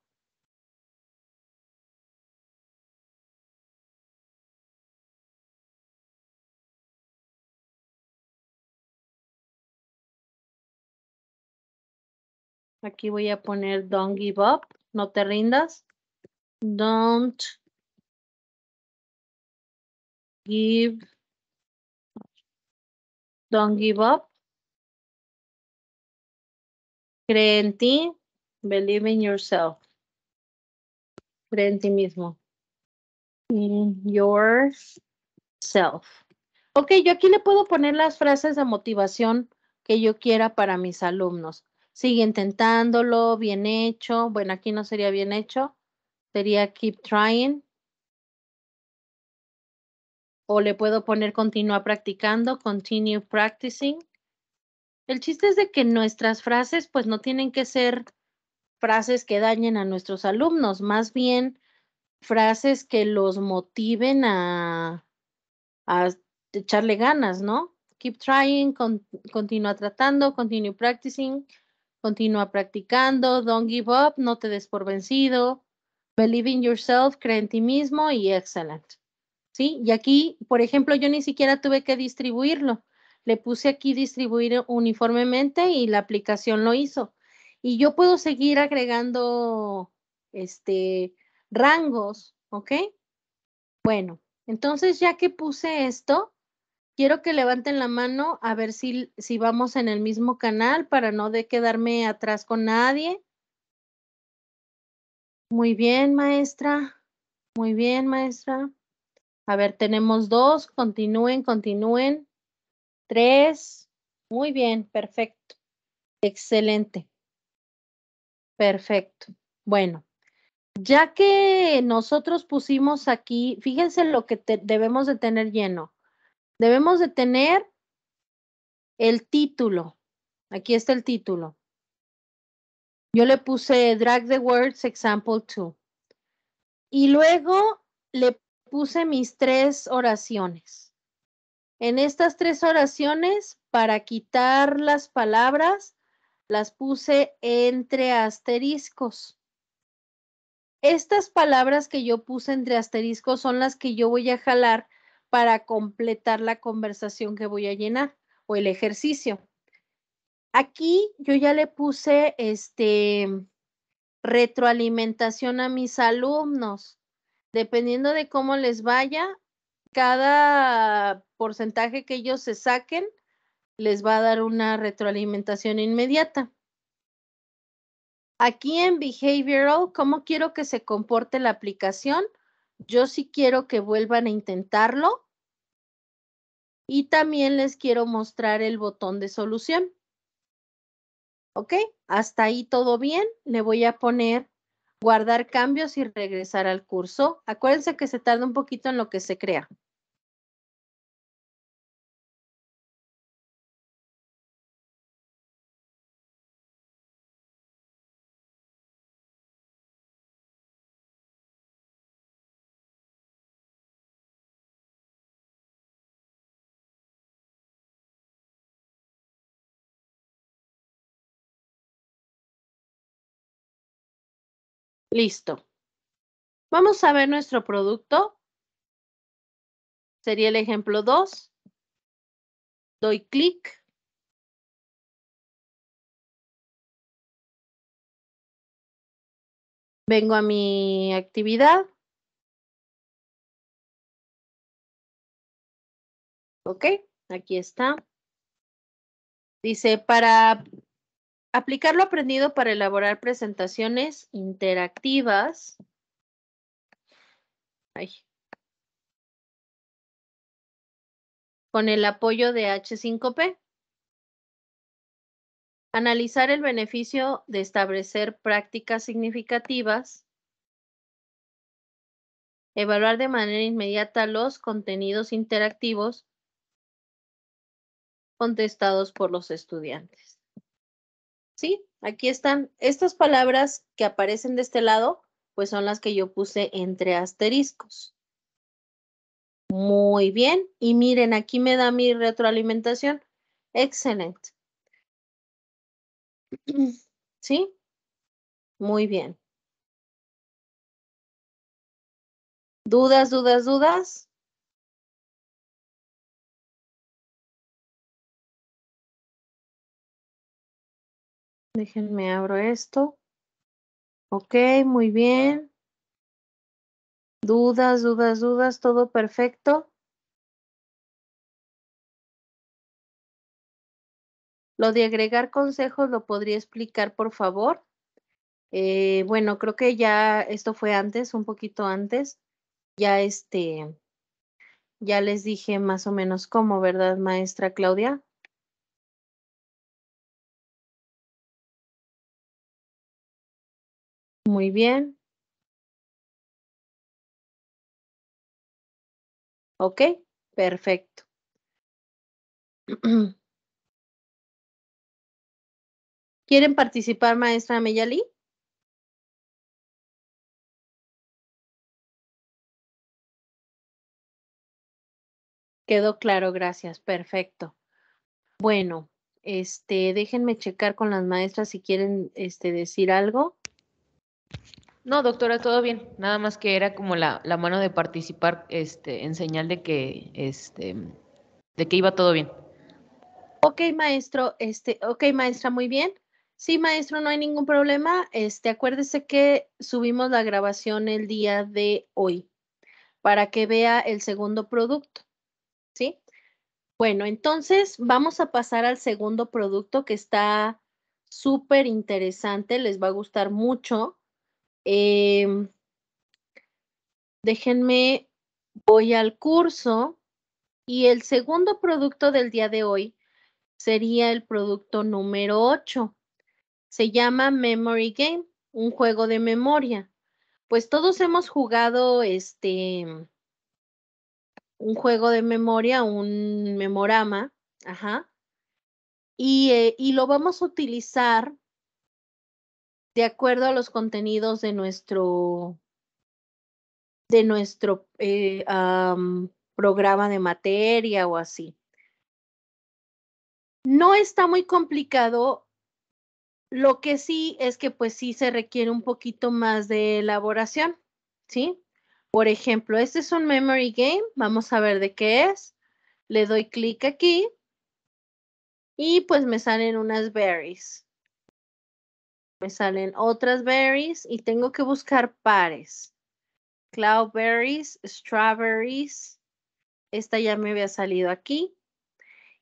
Aquí voy a poner don't give up, no te rindas. Don't give don't give up. Cree en ti, believe in yourself. Cree en ti mismo. In yourself. Ok, yo aquí le puedo poner las frases de motivación que yo quiera para mis alumnos sigue intentándolo, bien hecho. Bueno, aquí no sería bien hecho, sería keep trying. O le puedo poner continúa practicando, continue practicing. El chiste es de que nuestras frases pues no tienen que ser frases que dañen a nuestros alumnos, más bien frases que los motiven a, echarle ganas, ¿no? Keep trying, continúa tratando, continue practicing, Continúa practicando, don't give up, no te des por vencido, believe in yourself, cree en ti mismo y excelente, ¿Sí? Y aquí, por ejemplo, yo ni siquiera tuve que distribuirlo. Le puse aquí distribuir uniformemente y la aplicación lo hizo. Y yo puedo seguir agregando este, rangos, ¿ok? Bueno, entonces ya que puse esto, quiero que levanten la mano a ver si, si vamos en el mismo canal para no de quedarme atrás con nadie. Muy bien, maestra. Muy bien, maestra. A ver, tenemos dos. Continúen, continúen. Tres. Muy bien, perfecto. Excelente. Perfecto. Bueno, ya que nosotros pusimos aquí, fíjense lo que debemos de tener lleno. Debemos de tener el título. Aquí está el título. Yo le puse drag the words example 2. Y luego le puse mis tres oraciones. En estas tres oraciones, para quitar las palabras, las puse entre asteriscos. Estas palabras que yo puse entre asteriscos son las que yo voy a jalar para completar la conversación que voy a llenar o el ejercicio. Aquí yo ya le puse este retroalimentación a mis alumnos. Dependiendo de cómo les vaya, cada porcentaje que ellos se saquen les va a dar una retroalimentación inmediata. Aquí en Behavioral, ¿cómo quiero que se comporte la aplicación? Yo sí quiero que vuelvan a intentarlo y también les quiero mostrar el botón de solución. ¿Ok? Hasta ahí todo bien. Le voy a poner guardar cambios y regresar al curso. Acuérdense que se tarda un poquito en lo que se crea. Listo. Vamos a ver nuestro producto. Sería el ejemplo 2. Doy clic. Vengo a mi actividad. Ok, aquí está. Dice, para aplicar lo aprendido para elaborar presentaciones interactivas. Con el apoyo de H5P. Analizar el beneficio de establecer prácticas significativas. Evaluar de manera inmediata los contenidos interactivos contestados por los estudiantes. Sí, aquí están. Estas palabras que aparecen de este lado, pues son las que yo puse entre asteriscos. Muy bien. Y miren, aquí me da mi retroalimentación. Excelente. ¿Sí? Muy bien. ¿Dudas, dudas, dudas? Déjenme abro esto. Ok, muy bien. Dudas, dudas, dudas, todo perfecto. Lo de agregar consejos lo podría explicar, por favor. Eh, bueno, creo que ya esto fue antes, un poquito antes. Ya este, ya les dije más o menos cómo, ¿verdad, maestra Claudia? Muy bien. Ok, perfecto. ¿Quieren participar, maestra Meyali? Quedó claro, gracias. Perfecto. Bueno, este, déjenme checar con las maestras si quieren este, decir algo. No, doctora, todo bien. Nada más que era como la, mano de participar este, en señal de que, este, de que iba todo bien. Ok, maestro, este, ok, maestra, muy bien. Sí, maestro, no hay ningún problema. Este, acuérdese que subimos la grabación el día de hoy para que vea el segundo producto. ¿Sí? Bueno, entonces vamos a pasar al segundo producto que está súper interesante, les va a gustar mucho. Em, déjenme, voy al curso y el segundo producto del día de hoy sería el producto número 8. Se llama Memory Game, un juego de memoria. Pues todos hemos jugado este un juego de memoria, un memorama, ajá. Y, eh, y lo vamos a utilizar de acuerdo a los contenidos de nuestro, de nuestro eh, programa de materia o así. No está muy complicado. Lo que sí es que pues sí se requiere un poquito más de elaboración, ¿sí? Por ejemplo, este es un memory game. Vamos a ver de qué es. Le doy clic aquí y pues me salen unas berries me salen otras berries y tengo que buscar pares. Cloudberries, strawberries, esta ya me había salido aquí.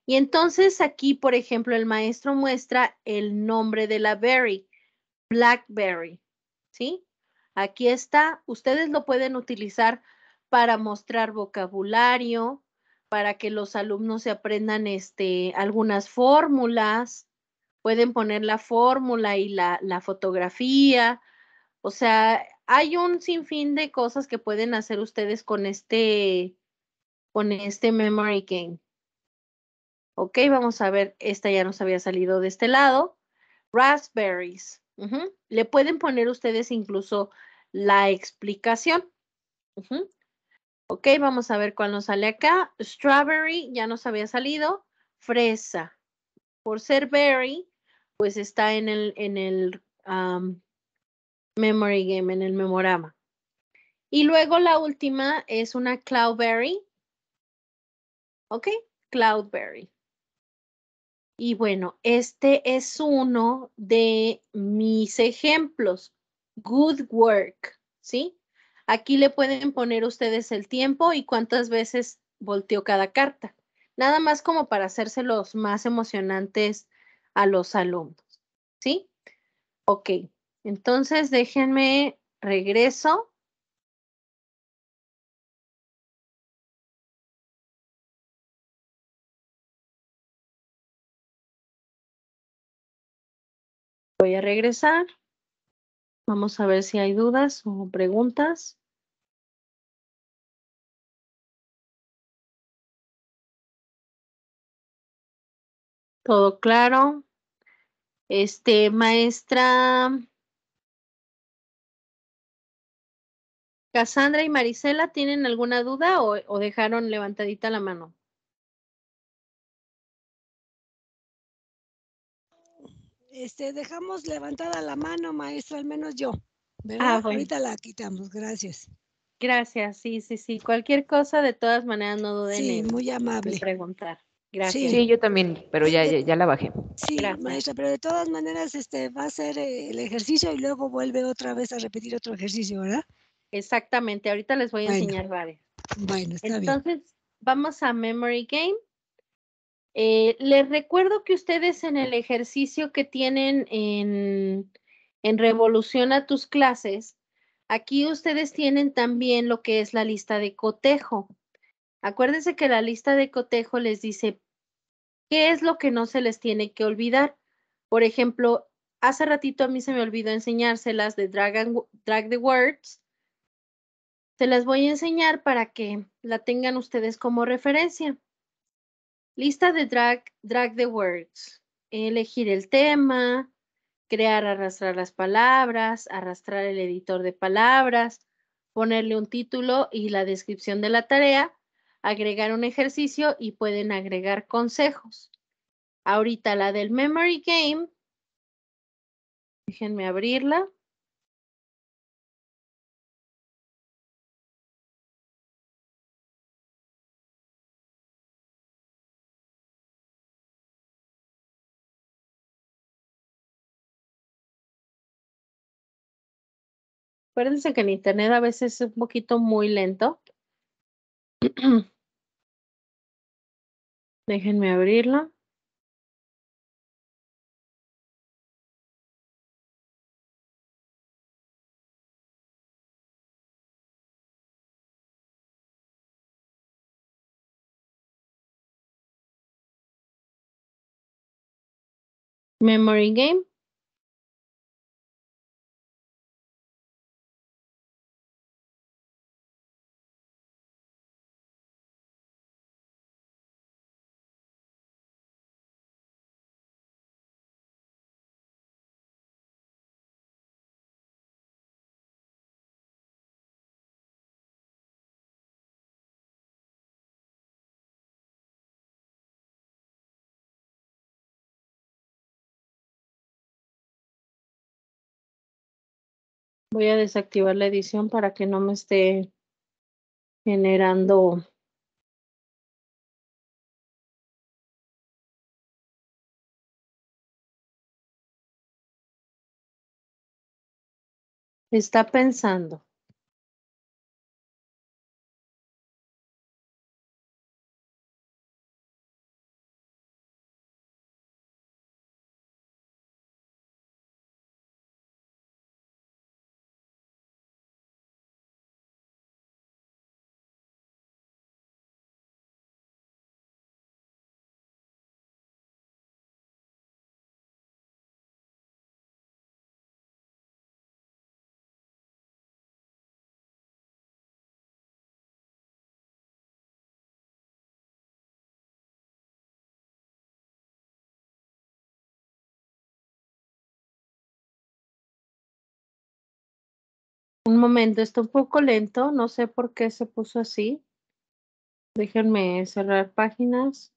Y entonces aquí, por ejemplo, el maestro muestra el nombre de la berry, blackberry, ¿sí? Aquí está, ustedes lo pueden utilizar para mostrar vocabulario, para que los alumnos se aprendan este, algunas fórmulas, pueden poner la fórmula y la, fotografía. O sea, hay un sinfín de cosas que pueden hacer ustedes con este, con este memory game. Ok, vamos a ver, esta ya nos había salido de este lado. Raspberries. Le pueden poner ustedes incluso la explicación. Ok, vamos a ver cuál nos sale acá. Strawberry ya nos había salido. Fresa. Por ser berry, pues está en el, en Memory Game, en el memorama. Y luego la última es una Cloudberry. ¿Ok? Cloudberry. Y bueno, este es uno de mis ejemplos. Good work, ¿sí? Aquí le pueden poner ustedes el tiempo y cuántas veces volteó cada carta. Nada más como para los más emocionantes a los alumnos, ¿sí? Ok, entonces déjenme regreso. Voy a regresar. Vamos a ver si hay dudas o preguntas. Todo claro. Este, maestra Cassandra y Marisela, ¿tienen alguna duda o, dejaron levantadita la mano? Este, dejamos levantada la mano, maestra, al menos yo. Ah, Ahorita la quitamos, gracias. Gracias, sí, sí, sí. Cualquier cosa, de todas maneras, no duden sí, muy amable. preguntar. Gracias. Sí, yo también, pero ya, ya, la bajé. Sí, maestra, pero de todas maneras este, va a ser eh, el ejercicio y luego vuelve otra vez a repetir otro ejercicio, ¿verdad? Exactamente, ahorita les voy a enseñar varios. Bueno, está Entonces, vamos a Memory Game. Eh, les recuerdo que ustedes en el ejercicio que tienen en, en Revolución a tus clases, aquí ustedes tienen también lo que es la lista de cotejo. Acuérdense que la lista de cotejo les dice qué es lo que no se les tiene que olvidar. Por ejemplo, hace ratito a mí se me olvidó enseñárselas de Drag, drag the Words. Se las voy a enseñar para que la tengan ustedes como referencia. Lista de drag, drag the words. Elegir el tema, crear, arrastrar las palabras, arrastrar el editor de palabras, ponerle un título y la descripción de la tarea agregar un ejercicio y pueden agregar consejos. Ahorita la del Memory Game, déjenme abrirla. Acuérdense que en internet a veces es un poquito muy lento. Déjenme abrirla. Memory Game. Voy a desactivar la edición para que no me esté generando está pensando. Un momento, está un poco lento, no sé por qué se puso así. Déjenme cerrar páginas.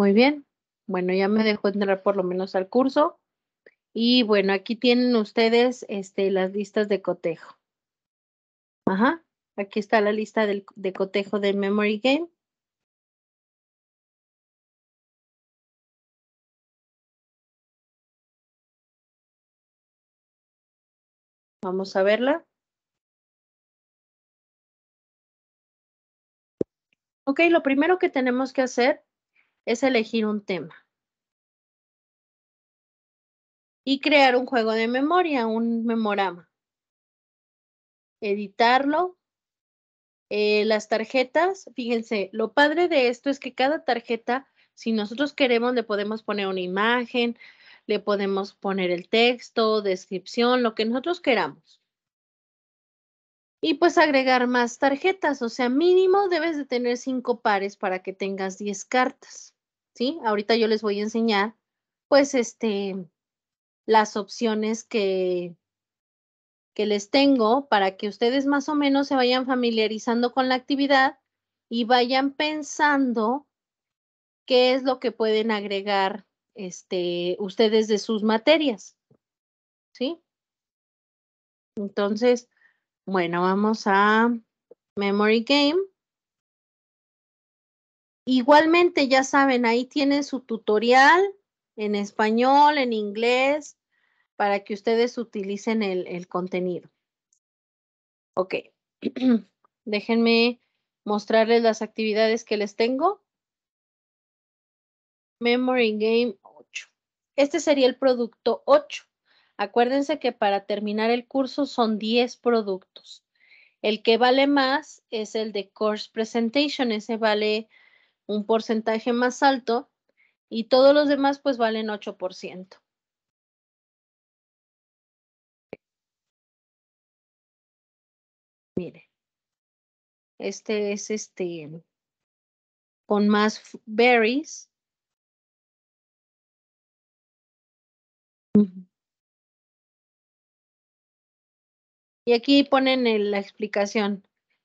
Muy bien. Bueno, ya me dejó entrar por lo menos al curso. Y bueno, aquí tienen ustedes este, las listas de cotejo. Ajá. Aquí está la lista de cotejo de Memory Game. Vamos a verla. Ok, lo primero que tenemos que hacer es elegir un tema y crear un juego de memoria, un memorama. Editarlo. Eh, las tarjetas, fíjense, lo padre de esto es que cada tarjeta, si nosotros queremos, le podemos poner una imagen, le podemos poner el texto, descripción, lo que nosotros queramos. Y pues agregar más tarjetas, o sea, mínimo debes de tener cinco pares para que tengas diez cartas. Ahorita yo les voy a enseñar, pues, este, las opciones que, que les tengo para que ustedes más o menos se vayan familiarizando con la actividad y vayan pensando qué es lo que pueden agregar este, ustedes de sus materias. ¿Sí? Entonces, bueno, vamos a Memory Game. Igualmente, ya saben, ahí tienen su tutorial en español, en inglés, para que ustedes utilicen el, contenido. Ok, déjenme mostrarles las actividades que les tengo. Memory Game 8. Este sería el producto 8. Acuérdense que para terminar el curso son 10 productos. El que vale más es el de Course Presentation, ese vale un porcentaje más alto y todos los demás pues valen ocho ciento. Mire, este es este con más berries. Y aquí ponen la explicación.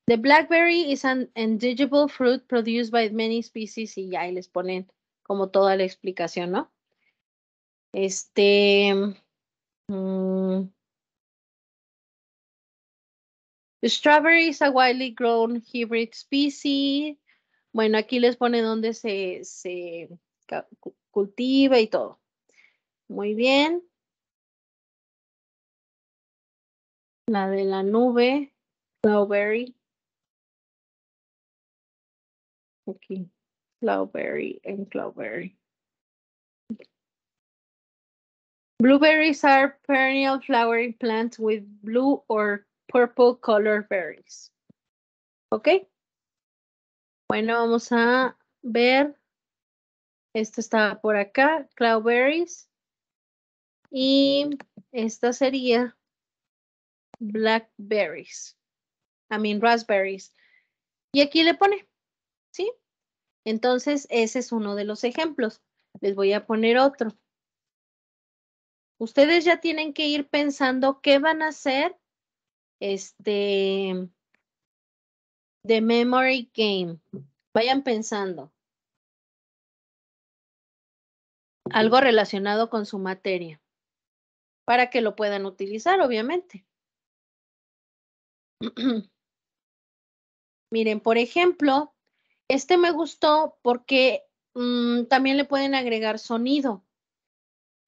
The blackberry is an indigible fruit produced by many species y ya ahí les ponen como toda la explicación, ¿no? Este... the mm, strawberry is a widely grown hybrid species. Bueno, aquí les pone dónde se, se cultiva y todo. Muy bien. La de la nube, Strawberry. Aquí, Blueberry and Cloudberry. Blueberries are perennial flowering plants with blue or purple color berries. ¿Ok? Bueno, vamos a ver. Esto está por acá, cloudberries. Y esta sería blackberries. I mean, raspberries. Y aquí le pone entonces, ese es uno de los ejemplos. Les voy a poner otro. Ustedes ya tienen que ir pensando qué van a hacer este de memory game. Vayan pensando. Algo relacionado con su materia para que lo puedan utilizar, obviamente. Miren, por ejemplo, este me gustó porque mm, también le pueden agregar sonido.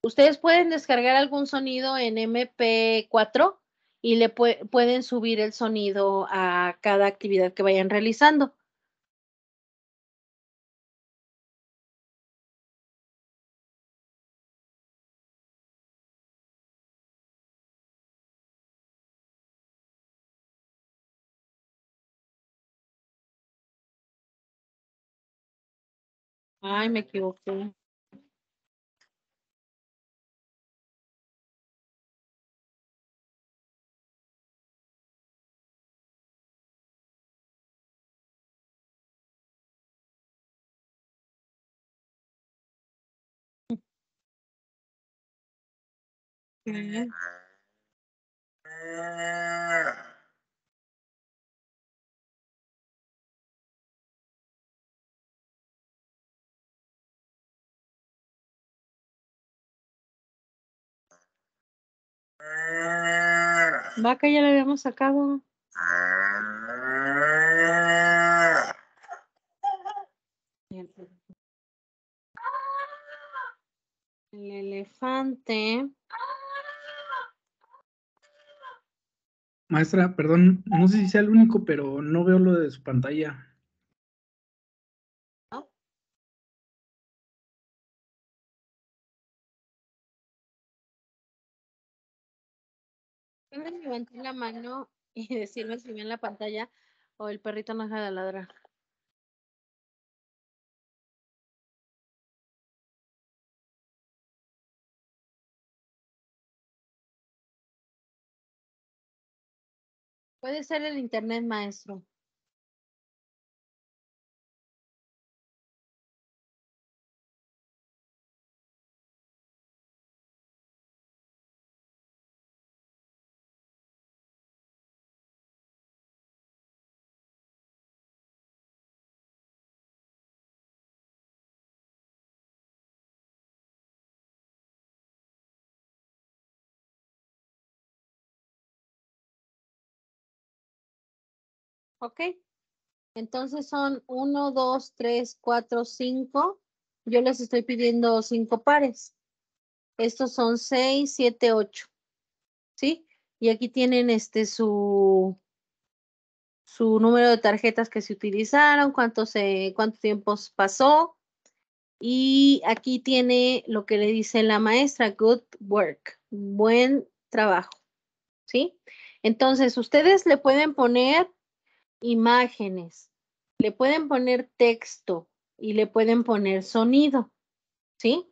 Ustedes pueden descargar algún sonido en MP4 y le pueden subir el sonido a cada actividad que vayan realizando. I'm equivoqué. Okay. Mm. Vaca ya la habíamos sacado. El elefante. Maestra, perdón, no sé si sea el único, pero no veo lo de su pantalla. Pueden levantar la mano y decirme si ven la pantalla o oh, el perrito no deja de ladrar. Puede ser el internet, maestro. Ok. Entonces son 1, 2, 3, 4, 5. Yo les estoy pidiendo 5 pares. Estos son 6, 7, 8. ¿Sí? Y aquí tienen este su, su número de tarjetas que se utilizaron, cuánto se, cuánto tiempo pasó. Y aquí tiene lo que le dice la maestra, good work, buen trabajo. ¿Sí? Entonces, ustedes le pueden poner imágenes, le pueden poner texto y le pueden poner sonido. ¿Sí?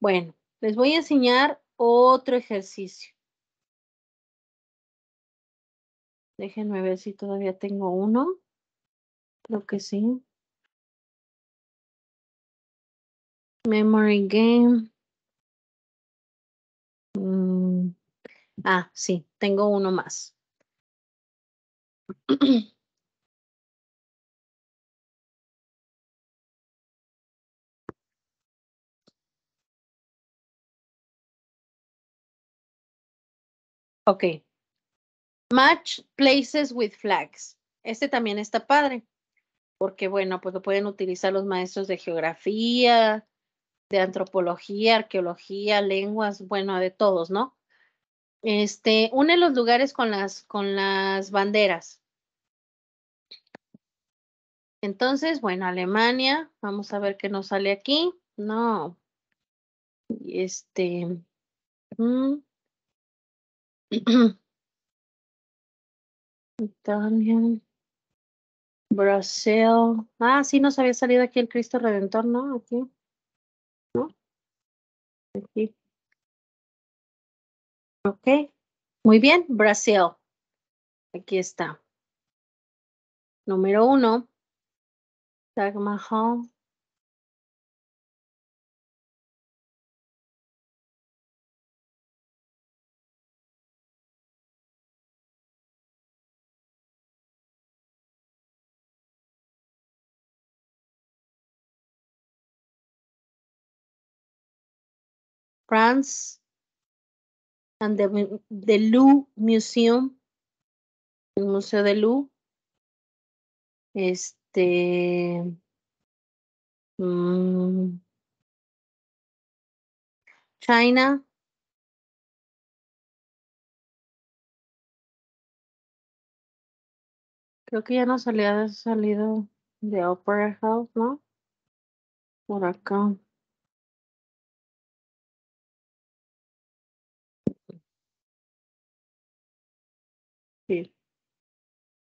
Bueno, les voy a enseñar otro ejercicio. Déjenme ver si todavía tengo uno. Creo que sí. Memory game. Mm. Ah, sí, tengo uno más. Ok. Match places with flags. Este también está padre, porque bueno, pues lo pueden utilizar los maestros de geografía, de antropología, arqueología, lenguas, bueno, de todos, ¿no? Este, une los lugares con las, con las banderas. Entonces, bueno, Alemania, vamos a ver qué nos sale aquí. No. Este. Mm, Italia. Brasil. Ah, sí, nos había salido aquí el Cristo Redentor, ¿no? Aquí. ¿No? Aquí. Ok. Muy bien, Brasil. Aquí está. Número uno. Taj France and the, the Museum, el Museo de Louvre. Este. Mm, China. Creo que ya no salía de salido de Opera House, ¿no? Por acá.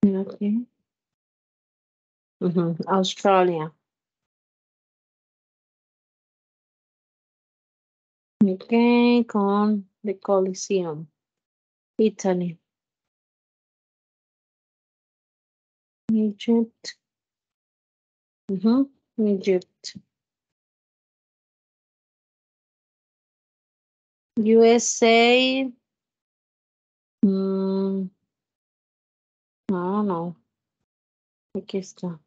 Nothing. Okay. hmm Australia. Okay, con the Colosseum. Italy. Egypt. Mm-hmm. Egypt. USA. Mm, No, no. Aquí está.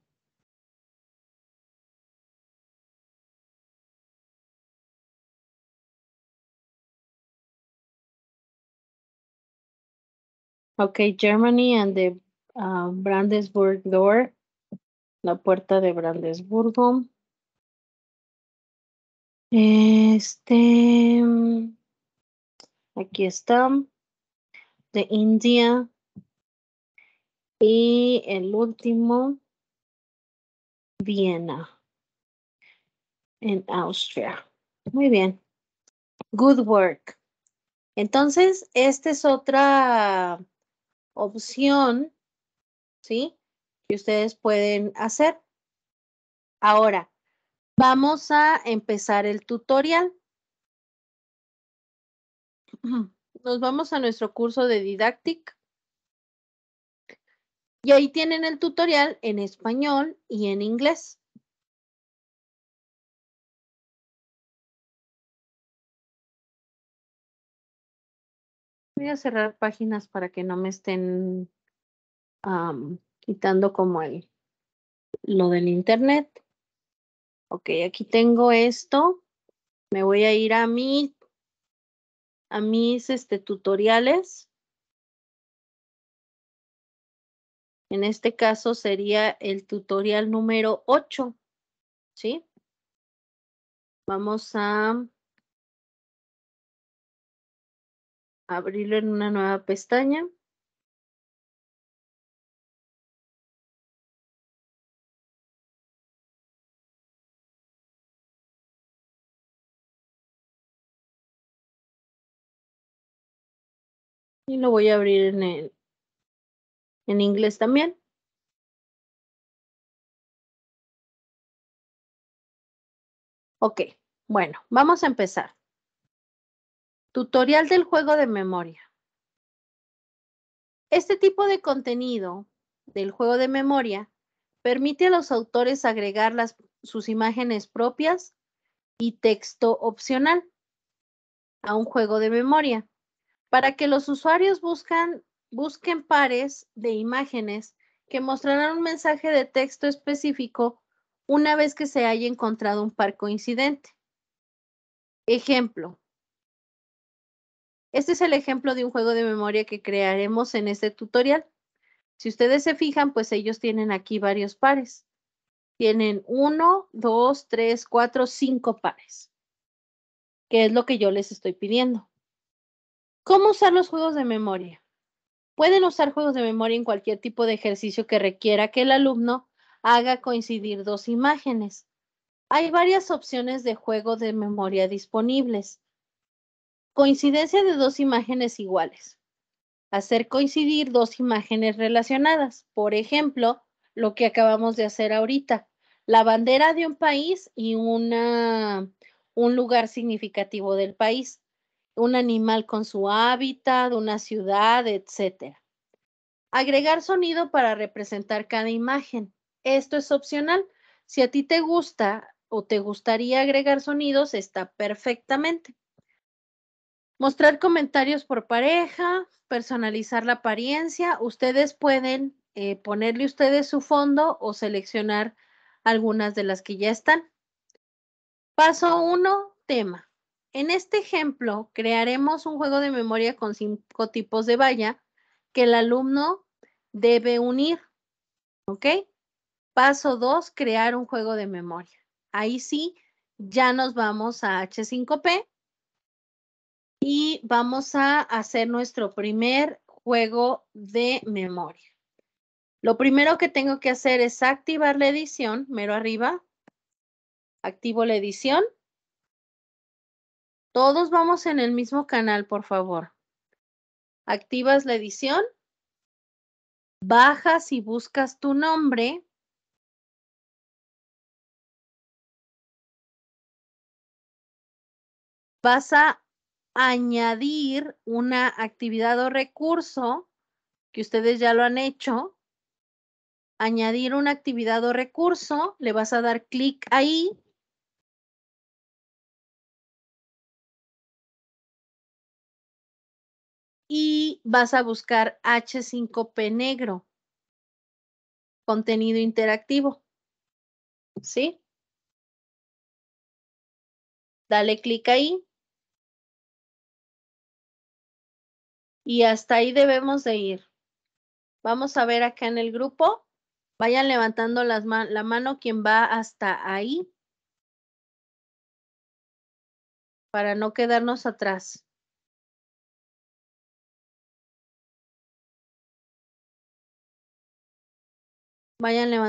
Okay, Germany and the uh, Brandesburg door. La puerta de Brandesburgo. Este. Mm, aquí está. The India y el último, Viena, en Austria. Muy bien. Good work. Entonces, esta es otra opción, ¿sí? Que ustedes pueden hacer. Ahora, vamos a empezar el tutorial. Nos vamos a nuestro curso de didáctica. Y ahí tienen el tutorial en español y en inglés. Voy a cerrar páginas para que no me estén quitando como lo del internet. Ok, aquí tengo esto. Me voy a ir a a mis este, tutoriales. En este caso sería el tutorial número 8, ¿sí? Vamos a abrirlo en una nueva pestaña. Y lo voy a abrir en el en inglés también. Ok, bueno, vamos a empezar. Tutorial del juego de memoria. Este tipo de contenido del juego de memoria permite a los autores agregar sus imágenes propias y texto opcional a un juego de memoria para que los usuarios buscan busquen pares de imágenes que mostrarán un mensaje de texto específico una vez que se haya encontrado un par coincidente. Ejemplo. Este es el ejemplo de un juego de memoria que crearemos en este tutorial. Si ustedes se fijan, pues ellos tienen aquí varios pares. Tienen uno, dos, tres, cuatro, cinco pares, que es lo que yo les estoy pidiendo. ¿Cómo usar los juegos de memoria? Pueden usar juegos de memoria en cualquier tipo de ejercicio que requiera que el alumno haga coincidir dos imágenes. Hay varias opciones de juego de memoria disponibles. Coincidencia de dos imágenes iguales. Hacer coincidir dos imágenes relacionadas. Por ejemplo, lo que acabamos de hacer ahorita. La bandera de un país y un lugar significativo del país un animal con su hábitat, una ciudad, etc. Agregar sonido para representar cada imagen. Esto es opcional. Si a ti te gusta o te gustaría agregar sonidos, está perfectamente. Mostrar comentarios por pareja, personalizar la apariencia. Ustedes pueden eh, ponerle ustedes su fondo o seleccionar algunas de las que ya están. Paso 1, tema. En este ejemplo, crearemos un juego de memoria con cinco tipos de valla que el alumno debe unir. ¿Ok? Paso 2, crear un juego de memoria. Ahí sí, ya nos vamos a H5P y vamos a hacer nuestro primer juego de memoria. Lo primero que tengo que hacer es activar la edición, mero arriba. Activo la edición todos vamos en el mismo canal, por favor. Activas la edición. Bajas y buscas tu nombre. Vas a añadir una actividad o recurso, que ustedes ya lo han hecho. Añadir una actividad o recurso, le vas a dar clic ahí y vas a buscar H5P negro, contenido interactivo. ¿Sí? Dale clic ahí. Y hasta ahí debemos de ir. Vamos a ver acá en el grupo. Vayan levantando las la mano quien va hasta ahí para no quedarnos atrás. Vayan levantando.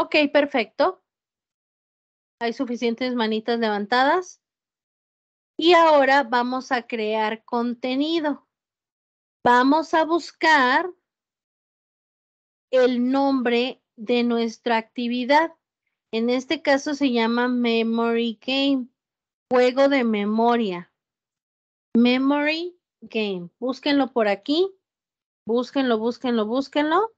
Ok, perfecto. Hay suficientes manitas levantadas. Y ahora vamos a crear contenido. Vamos a buscar el nombre de nuestra actividad. En este caso se llama Memory Game, juego de memoria. Memory Game. Búsquenlo por aquí. Búsquenlo, búsquenlo, búsquenlo.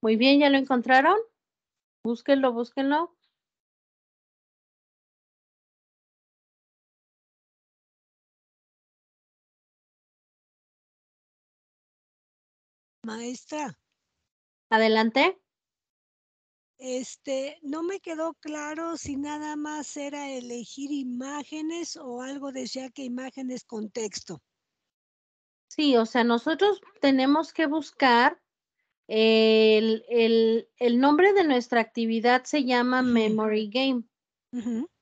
Muy bien, ¿ya lo encontraron? Búsquenlo, búsquenlo. Maestra. Adelante. Este, no me quedó claro si nada más era elegir imágenes o algo decía que imágenes con texto. Sí, o sea, nosotros tenemos que buscar el, el, nombre de nuestra actividad se llama Memory Game.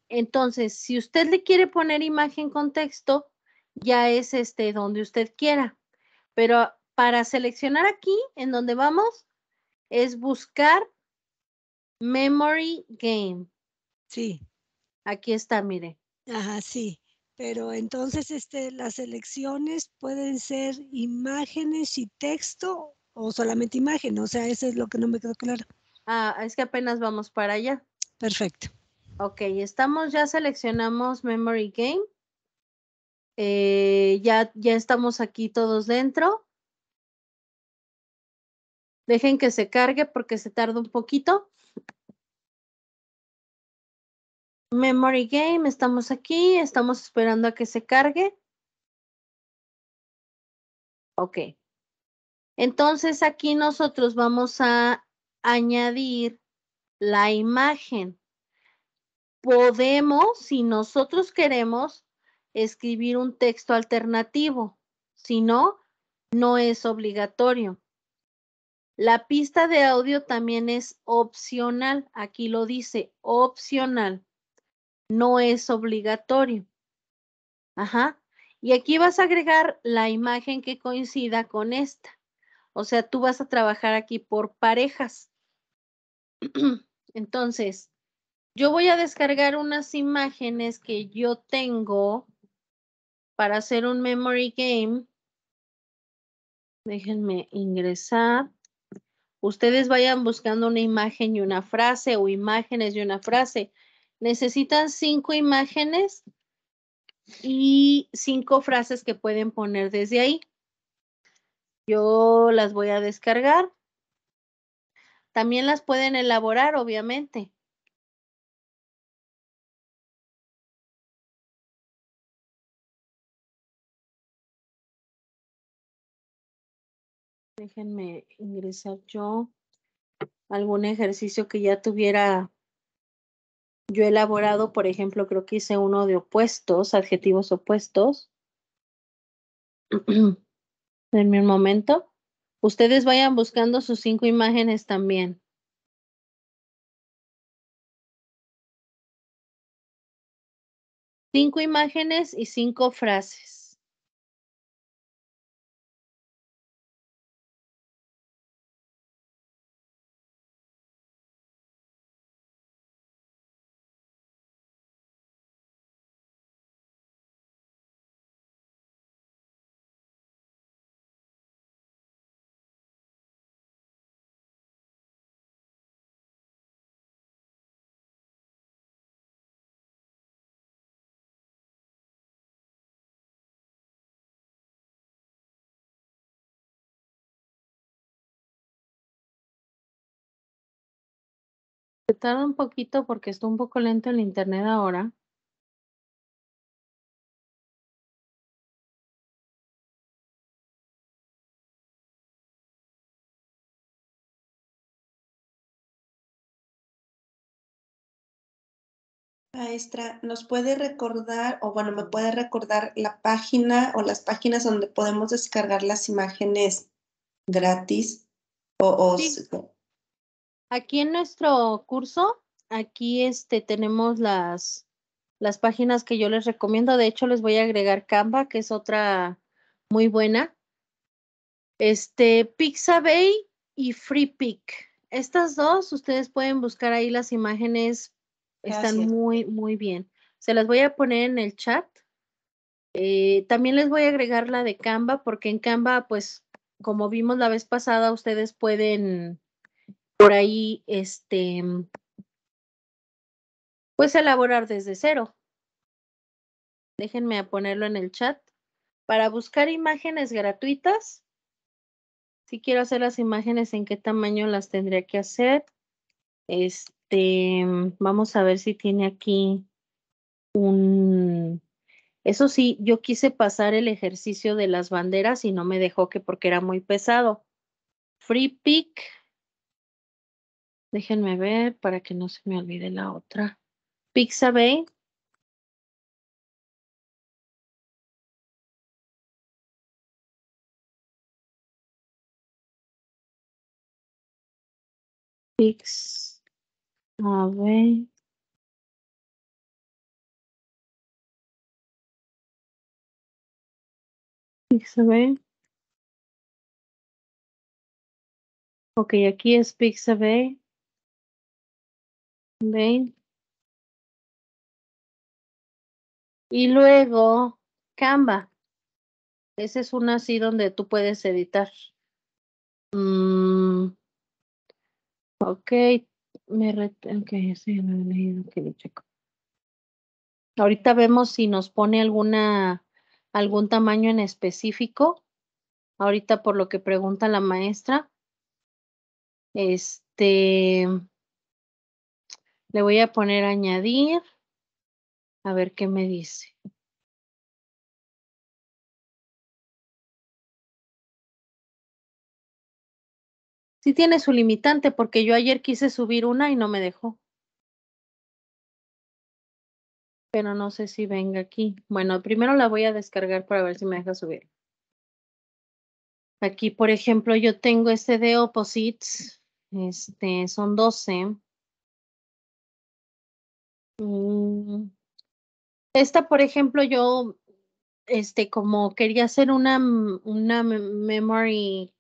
Entonces, si usted le quiere poner imagen con texto, ya es este donde usted quiera. Pero para seleccionar aquí, en donde vamos, es buscar Memory Game. Sí. Aquí está, mire. Ajá, sí. Pero entonces, este, las selecciones pueden ser imágenes y texto o solamente imagen? O sea, eso es lo que no me quedó claro. Ah, es que apenas vamos para allá. Perfecto. Ok, estamos, ya seleccionamos Memory Game. Eh, ya, ya estamos aquí todos dentro. Dejen que se cargue porque se tarda un poquito. Memory Game, estamos aquí, estamos esperando a que se cargue. Ok. Entonces aquí nosotros vamos a añadir la imagen. Podemos, si nosotros queremos, escribir un texto alternativo. Si no, no es obligatorio. La pista de audio también es opcional. Aquí lo dice, opcional. No es obligatorio. Ajá. Y aquí vas a agregar la imagen que coincida con esta. O sea, tú vas a trabajar aquí por parejas. Entonces, yo voy a descargar unas imágenes que yo tengo para hacer un memory game. Déjenme ingresar. Ustedes vayan buscando una imagen y una frase o imágenes y una frase. Necesitan cinco imágenes y cinco frases que pueden poner desde ahí. Yo las voy a descargar. También las pueden elaborar, obviamente. Déjenme ingresar yo algún ejercicio que ya tuviera yo elaborado, por ejemplo, creo que hice uno de opuestos, adjetivos opuestos. En mi momento, ustedes vayan buscando sus cinco imágenes también. Cinco imágenes y cinco frases. Se tarda un poquito porque está un poco lento el internet ahora. Maestra, ¿nos puede recordar, o bueno, me puede recordar la página o las páginas donde podemos descargar las imágenes gratis? O, sí. Aquí en nuestro curso, aquí este, tenemos las, las páginas que yo les recomiendo. De hecho, les voy a agregar Canva, que es otra muy buena. Este, Pixabay y FreePic. Estas dos, ustedes pueden buscar ahí las imágenes. Están muy, muy bien. Se las voy a poner en el chat. Eh, también les voy a agregar la de Canva, porque en Canva, pues, como vimos la vez pasada, ustedes pueden por ahí, este, pues elaborar desde cero. Déjenme ponerlo en el chat. Para buscar imágenes gratuitas, si quiero hacer las imágenes, ¿en qué tamaño las tendría que hacer? Este, vamos a ver si tiene aquí un... Eso sí, yo quise pasar el ejercicio de las banderas y no me dejó que porque era muy pesado. Free pick Déjenme ver para que no se me olvide la otra. Pixabay. Pixabay. Pixabay. Ok, aquí es Pixabay. Y luego Canva. ese es uno así donde tú puedes editar. ok, Ahorita vemos si nos pone alguna algún tamaño en específico. Ahorita por lo que pregunta la maestra. Este, le voy a poner añadir. A ver qué me dice. Sí tiene su limitante porque yo ayer quise subir una y no me dejó. Pero no sé si venga aquí. Bueno, primero la voy a descargar para ver si me deja subir. Aquí, por ejemplo, yo tengo este de Opposites. Este, son 12. Mm. Esta, por ejemplo, yo, este, como quería hacer una, una memory,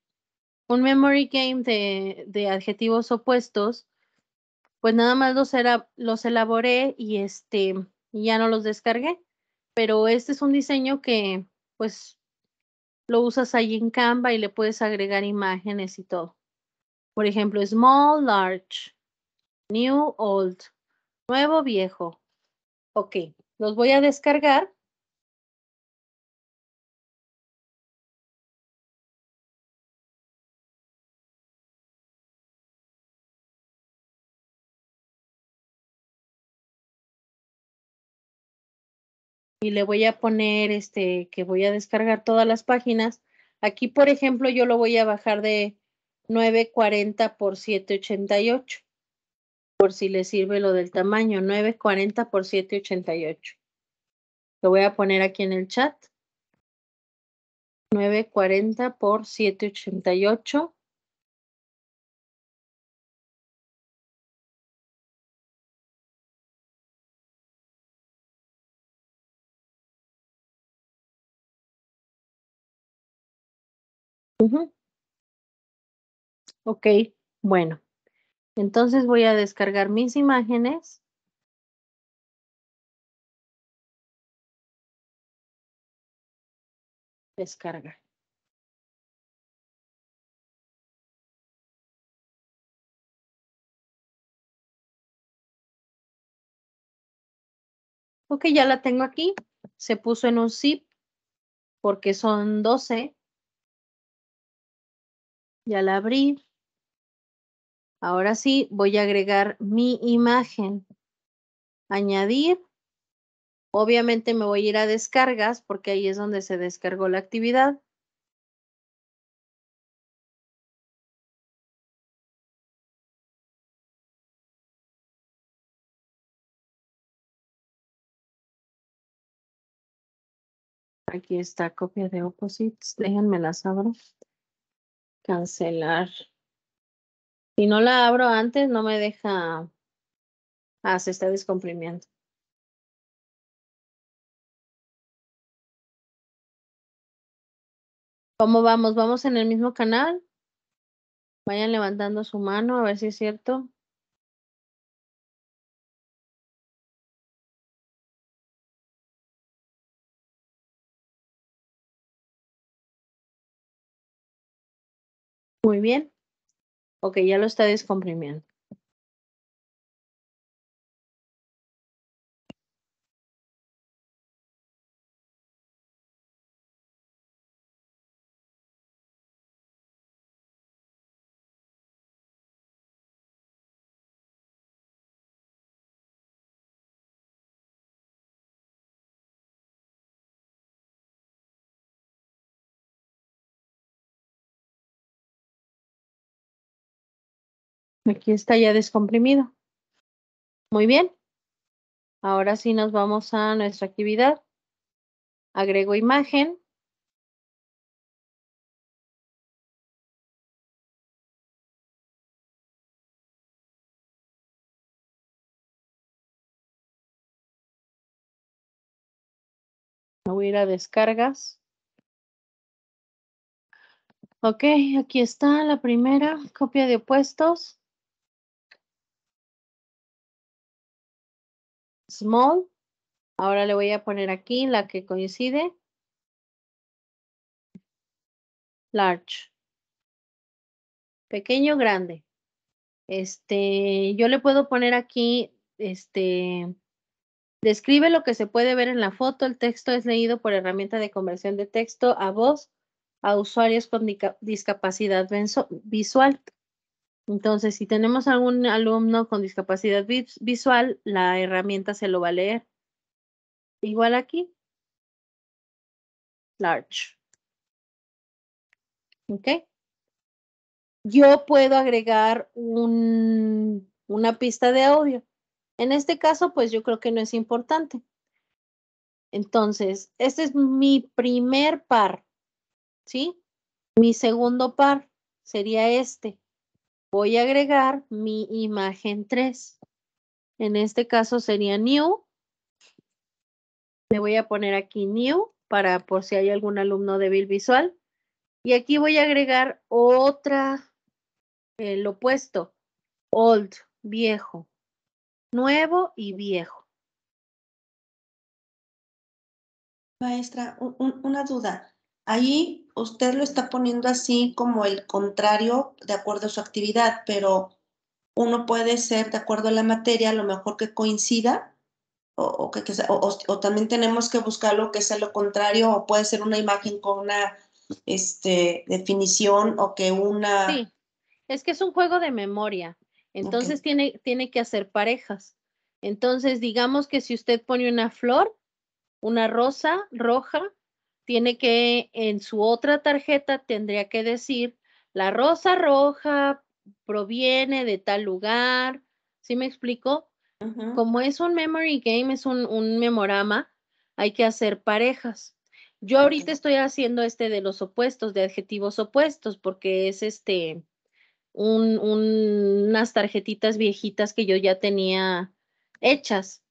un memory game de, adjetivos opuestos, pues nada más los, los elaboré y este, ya no los descargué. Pero este es un diseño que, pues, lo usas ahí en Canva y le puedes agregar imágenes y todo. Por ejemplo, small, large, new, old. Nuevo viejo. Ok, los voy a descargar. Y le voy a poner este que voy a descargar todas las páginas. Aquí, por ejemplo, yo lo voy a bajar de 940 por 788 por si le sirve lo del tamaño, 940 por 788. Lo voy a poner aquí en el chat. 940 por 788. Uh -huh. Ok, bueno. Entonces voy a descargar mis imágenes. Descarga. Ok, ya la tengo aquí. Se puso en un zip porque son 12. Ya la abrí. Ahora sí, voy a agregar mi imagen. Añadir. Obviamente me voy a ir a descargas porque ahí es donde se descargó la actividad. Aquí está copia de opposites. Déjenme las abro. Cancelar. Si no la abro antes, no me deja. Ah, se está descomprimiendo. ¿Cómo vamos? ¿Vamos en el mismo canal? Vayan levantando su mano a ver si es cierto. Muy bien. Ok, ya lo está descomprimiendo. Aquí está ya descomprimido. Muy bien. Ahora sí nos vamos a nuestra actividad. Agrego imagen. voy a ir a descargas. Ok, aquí está la primera copia de opuestos. small. Ahora le voy a poner aquí la que coincide. Large. Pequeño, grande. Este, yo le puedo poner aquí, este, describe lo que se puede ver en la foto. El texto es leído por herramienta de conversión de texto a voz a usuarios con discapacidad visual. Entonces, si tenemos algún alumno con discapacidad visual, la herramienta se lo va a leer. Igual aquí. Large. ¿Ok? Yo puedo agregar una pista de audio. En este caso, pues yo creo que no es importante. Entonces, este es mi primer par, ¿sí? Mi segundo par sería este voy a agregar mi imagen 3. En este caso sería new. Le voy a poner aquí new para por si hay algún alumno débil visual. Y aquí voy a agregar otra, el opuesto, old, viejo, nuevo y viejo. Maestra, una duda. Ahí usted lo está poniendo así como el contrario de acuerdo a su actividad, pero uno puede ser de acuerdo a la materia, a lo mejor que coincida, o, también tenemos que buscar lo que sea lo contrario, o puede ser una imagen con una este, definición o que una... Sí, es que es un juego de memoria, entonces tiene, tiene que hacer parejas. Entonces, digamos que si usted pone una flor, una rosa roja, tiene que, en su otra tarjeta tendría que decir, la rosa roja proviene de tal lugar, ¿sí me explico? Como es un memory game, es un, memorama, hay que hacer parejas. Yo ahorita estoy haciendo este de los opuestos, de adjetivos opuestos, porque es este unas tarjetitas viejitas que yo ya tenía hechas.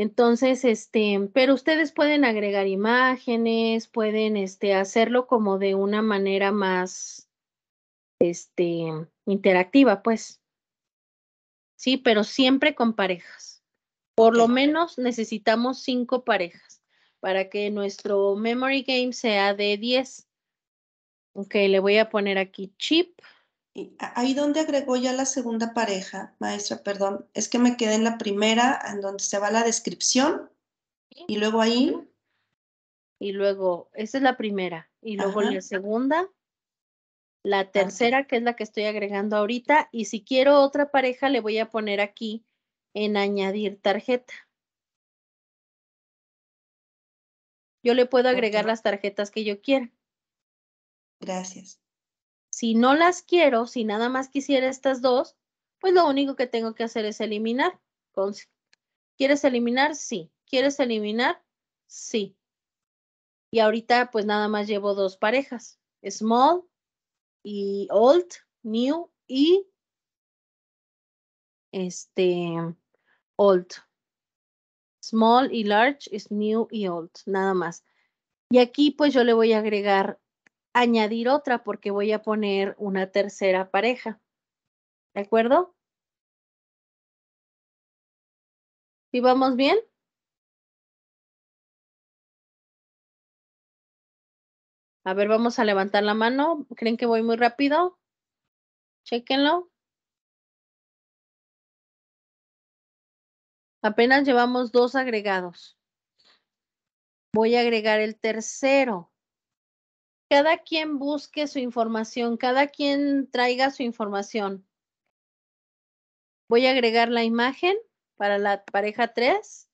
Entonces, este, pero ustedes pueden agregar imágenes, pueden este, hacerlo como de una manera más este, interactiva, pues. Sí, pero siempre con parejas. Por lo menos necesitamos cinco parejas para que nuestro memory game sea de 10. Ok, le voy a poner aquí chip ahí donde agregó ya la segunda pareja, maestra, perdón, es que me quedé en la primera, en donde se va la descripción, y luego ahí. Y luego, esa es la primera, y luego la segunda, la ah, tercera, que es la que estoy agregando ahorita, y si quiero otra pareja, le voy a poner aquí en añadir tarjeta. Yo le puedo agregar las tarjetas que yo quiera. Gracias. Si no las quiero, si nada más quisiera estas dos, pues lo único que tengo que hacer es eliminar. ¿Quieres eliminar? Sí. ¿Quieres eliminar? Sí. Y ahorita pues nada más llevo dos parejas, small y old, new y este old. Small y large es new y old, nada más. Y aquí pues yo le voy a agregar añadir otra porque voy a poner una tercera pareja. ¿De acuerdo? ¿Sí vamos bien? A ver, vamos a levantar la mano. ¿Creen que voy muy rápido? Chequenlo. Apenas llevamos dos agregados. Voy a agregar el tercero cada quien busque su información, cada quien traiga su información. Voy a agregar la imagen para la pareja 3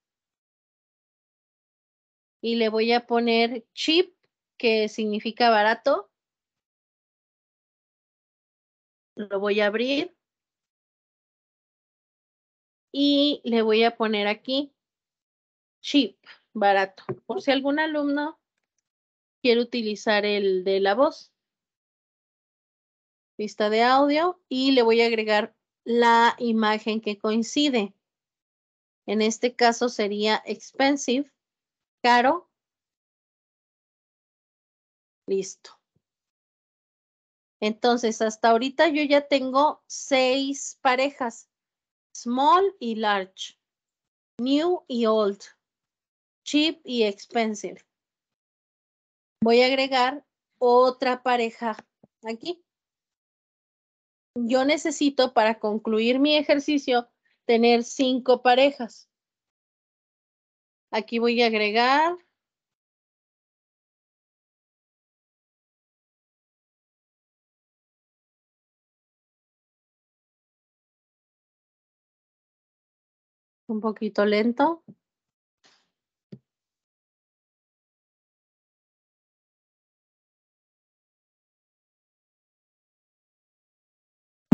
y le voy a poner Chip, que significa barato. Lo voy a abrir y le voy a poner aquí Chip, barato. Por si algún alumno quiero utilizar el de la voz. Lista de audio y le voy a agregar la imagen que coincide. En este caso sería expensive, caro. Listo. Entonces, hasta ahorita yo ya tengo seis parejas, small y large, new y old, cheap y expensive. Voy a agregar otra pareja aquí. Yo necesito para concluir mi ejercicio tener cinco parejas. Aquí voy a agregar un poquito lento.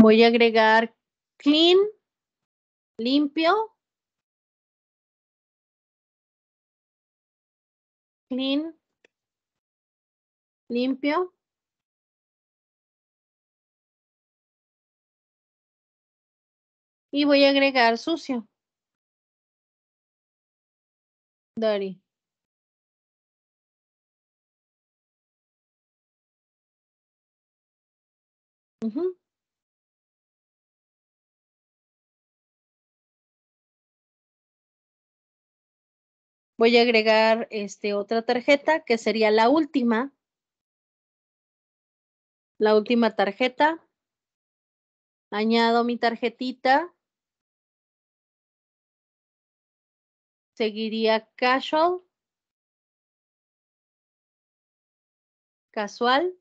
Voy a agregar clean, limpio. Clean, limpio. Y voy a agregar sucio. Dirty. voy a agregar este, otra tarjeta que sería la última. La última tarjeta. Añado mi tarjetita. Seguiría casual. Casual.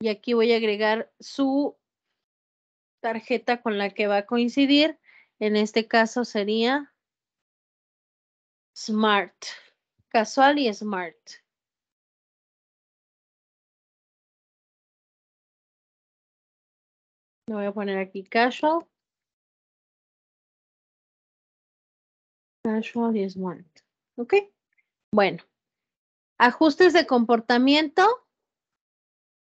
Y aquí voy a agregar su tarjeta con la que va a coincidir. En este caso sería Smart, casual y Smart. Le voy a poner aquí casual. Casual y smart. ¿Ok? Bueno. Ajustes de comportamiento.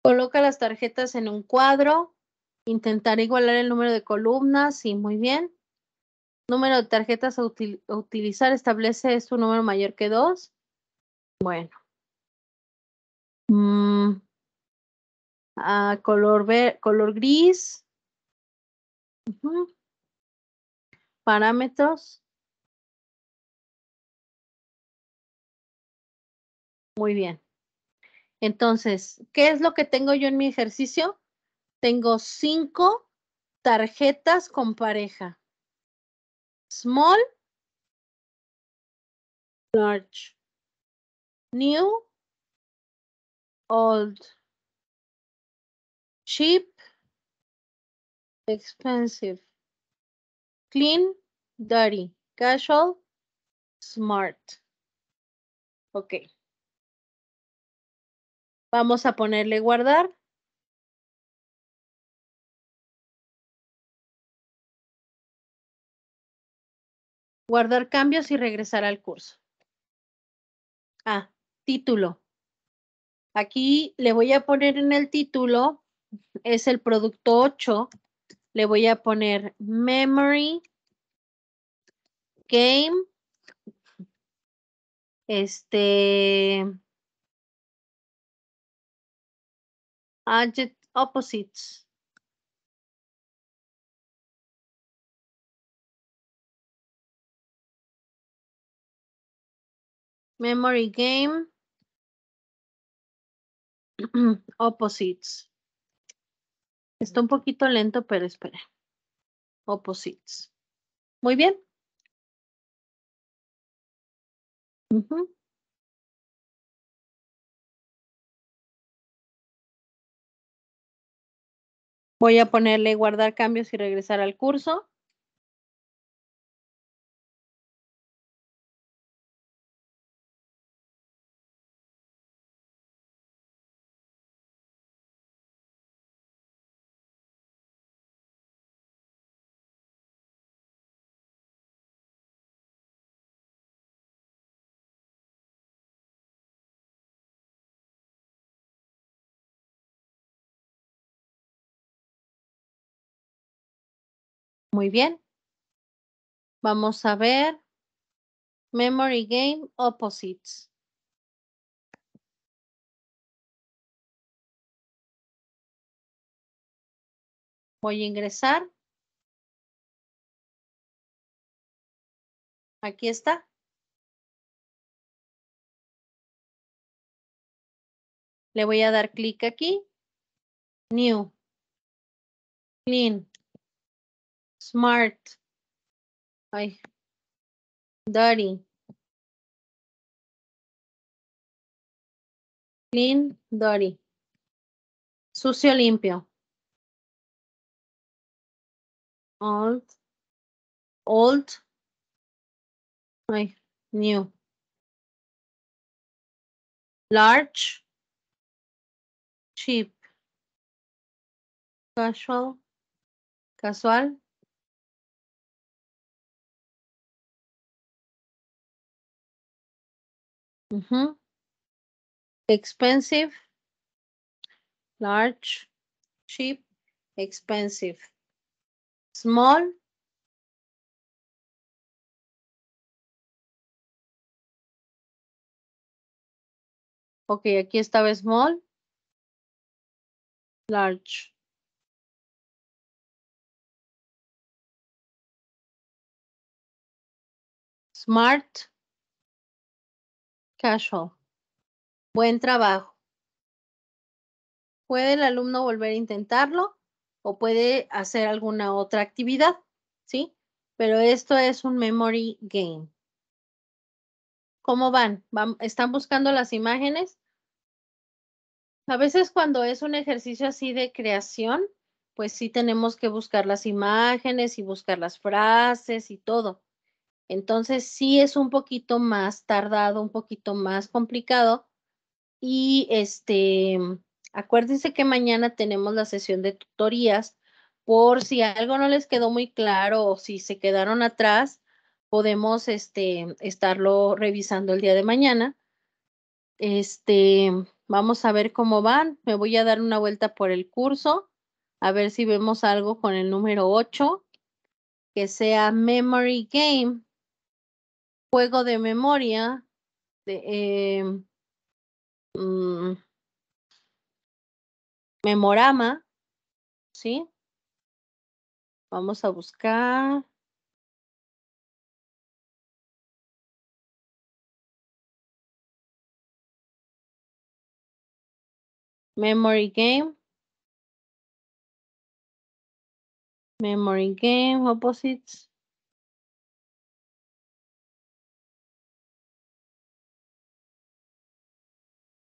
Coloca las tarjetas en un cuadro. Intentar igualar el número de columnas, sí, muy bien. Número de tarjetas a, utilizar, establece es un número mayor que dos? Bueno. Mm. Ah, color, color gris. Parámetros. Muy bien. Entonces, ¿qué es lo que tengo yo en mi ejercicio? tengo cinco tarjetas con pareja. Small, large, new, old, cheap, expensive, clean, dirty, casual, smart. Ok. Vamos a ponerle guardar. Guardar cambios y regresar al curso. Ah, título. Aquí le voy a poner en el título, es el producto 8, le voy a poner Memory Game. Este. Adject Opposites. Memory game. Opposites. Está un poquito lento, pero espera. Opposites. Muy bien. Voy a ponerle guardar cambios y regresar al curso. Muy bien. Vamos a ver. Memory game opposites. Voy a ingresar. Aquí está. Le voy a dar clic aquí. New. Clean. smart. Ay, dirty. Clean, dirty. Sucio, limpio. Old. Old. Ay, new. Large. Cheap. Casual. Casual. Mm -hmm. Expensive, large, cheap, expensive. Small, Ok, aquí estaba small, large. Smart, Casual. Buen trabajo. Puede el alumno volver a intentarlo o puede hacer alguna otra actividad, ¿sí? Pero esto es un memory game. ¿Cómo van? ¿Van? ¿Están buscando las imágenes? A veces cuando es un ejercicio así de creación, pues sí tenemos que buscar las imágenes y buscar las frases y todo. Entonces sí es un poquito más tardado, un poquito más complicado. Y este, acuérdense que mañana tenemos la sesión de tutorías por si algo no les quedó muy claro o si se quedaron atrás, podemos este, estarlo revisando el día de mañana. Este, vamos a ver cómo van. Me voy a dar una vuelta por el curso, a ver si vemos algo con el número 8, que sea Memory Game juego de memoria, de, eh, mm, memorama, ¿sí? Vamos a buscar. Memory game. Memory game, opposites.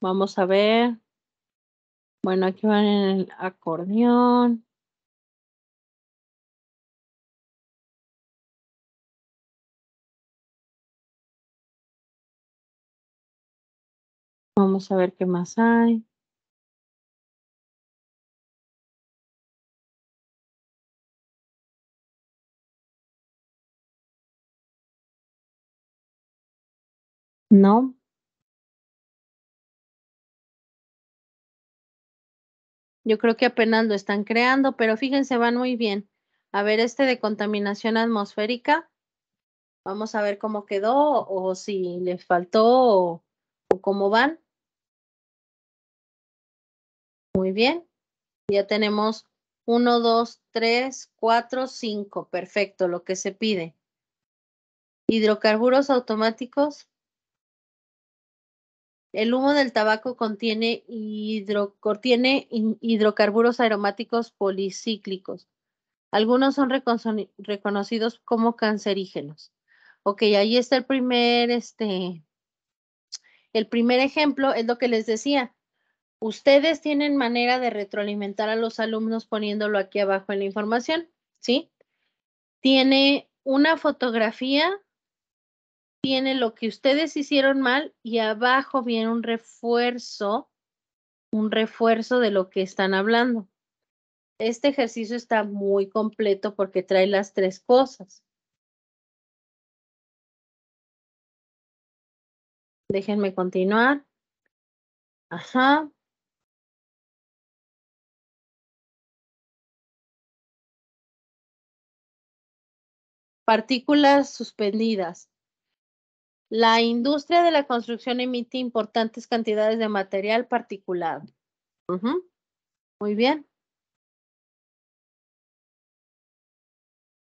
Vamos a ver. Bueno, aquí van en el acordeón. Vamos a ver qué más hay. No, Yo creo que apenas lo están creando, pero fíjense, van muy bien. A ver, este de contaminación atmosférica, vamos a ver cómo quedó o si les faltó o, cómo van. Muy bien, ya tenemos uno, dos, tres, cuatro, cinco. Perfecto, lo que se pide. Hidrocarburos automáticos. El humo del tabaco contiene, hidrocarburos aromáticos policíclicos. Algunos son reconocidos como cancerígenos. Ok, ahí está el primer, este, el primer ejemplo, es lo que les decía. Ustedes tienen manera de retroalimentar a los alumnos poniéndolo aquí abajo en la información, ¿sí? Tiene una fotografía tiene lo que ustedes hicieron mal y abajo viene un refuerzo, un refuerzo de lo que están hablando. Este ejercicio está muy completo porque trae las tres cosas. Déjenme continuar. Ajá. Partículas suspendidas. La industria de la construcción emite importantes cantidades de material particulado. Muy bien.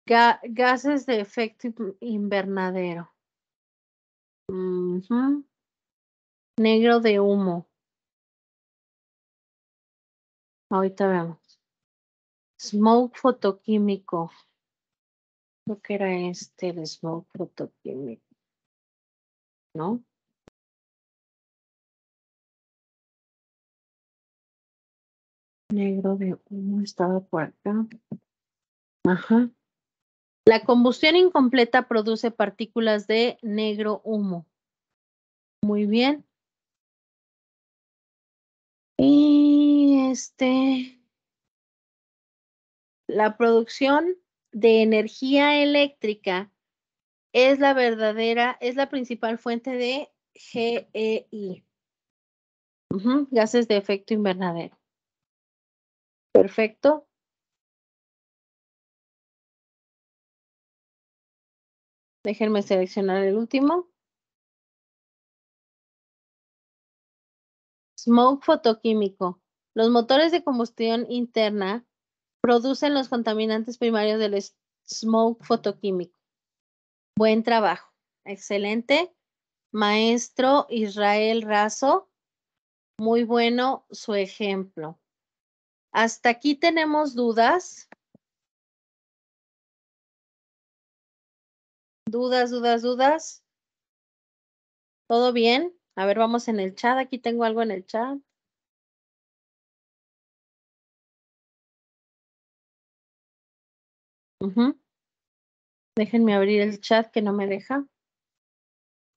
gases de efecto invernadero. Negro de humo. Ahorita vemos. Smoke fotoquímico. Creo que era este el smoke fotoquímico. ¿no? Negro de humo estaba por acá. Ajá. La combustión incompleta produce partículas de negro humo. Muy bien. Y este. La producción de energía eléctrica es la verdadera, es la principal fuente de GEI. gases de efecto invernadero. Perfecto. Déjenme seleccionar el último. Smoke fotoquímico. Los motores de combustión interna producen los contaminantes primarios del smoke fotoquímico. Buen trabajo. Excelente. Maestro Israel Razo, muy bueno su ejemplo. ¿Hasta aquí tenemos dudas? ¿Dudas, dudas, dudas? ¿Todo bien? A ver, vamos en el chat. Aquí tengo algo en el chat. Déjenme abrir el chat que no me deja.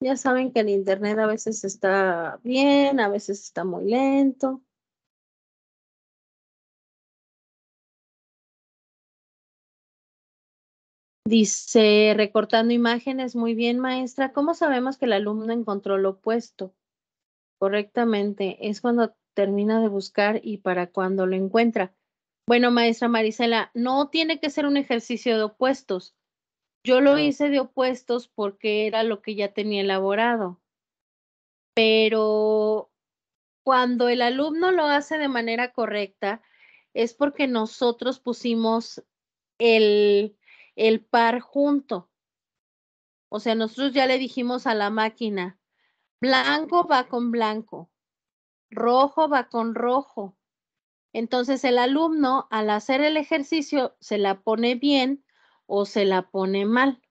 Ya saben que el internet a veces está bien, a veces está muy lento. Dice, recortando imágenes, muy bien, maestra. ¿Cómo sabemos que el alumno encontró lo opuesto? Correctamente, es cuando termina de buscar y para cuando lo encuentra. Bueno, maestra Marisela, no tiene que ser un ejercicio de opuestos. Yo lo hice de opuestos porque era lo que ya tenía elaborado. Pero cuando el alumno lo hace de manera correcta, es porque nosotros pusimos el, el par junto. O sea, nosotros ya le dijimos a la máquina, blanco va con blanco, rojo va con rojo. Entonces el alumno al hacer el ejercicio se la pone bien o se la pone mal.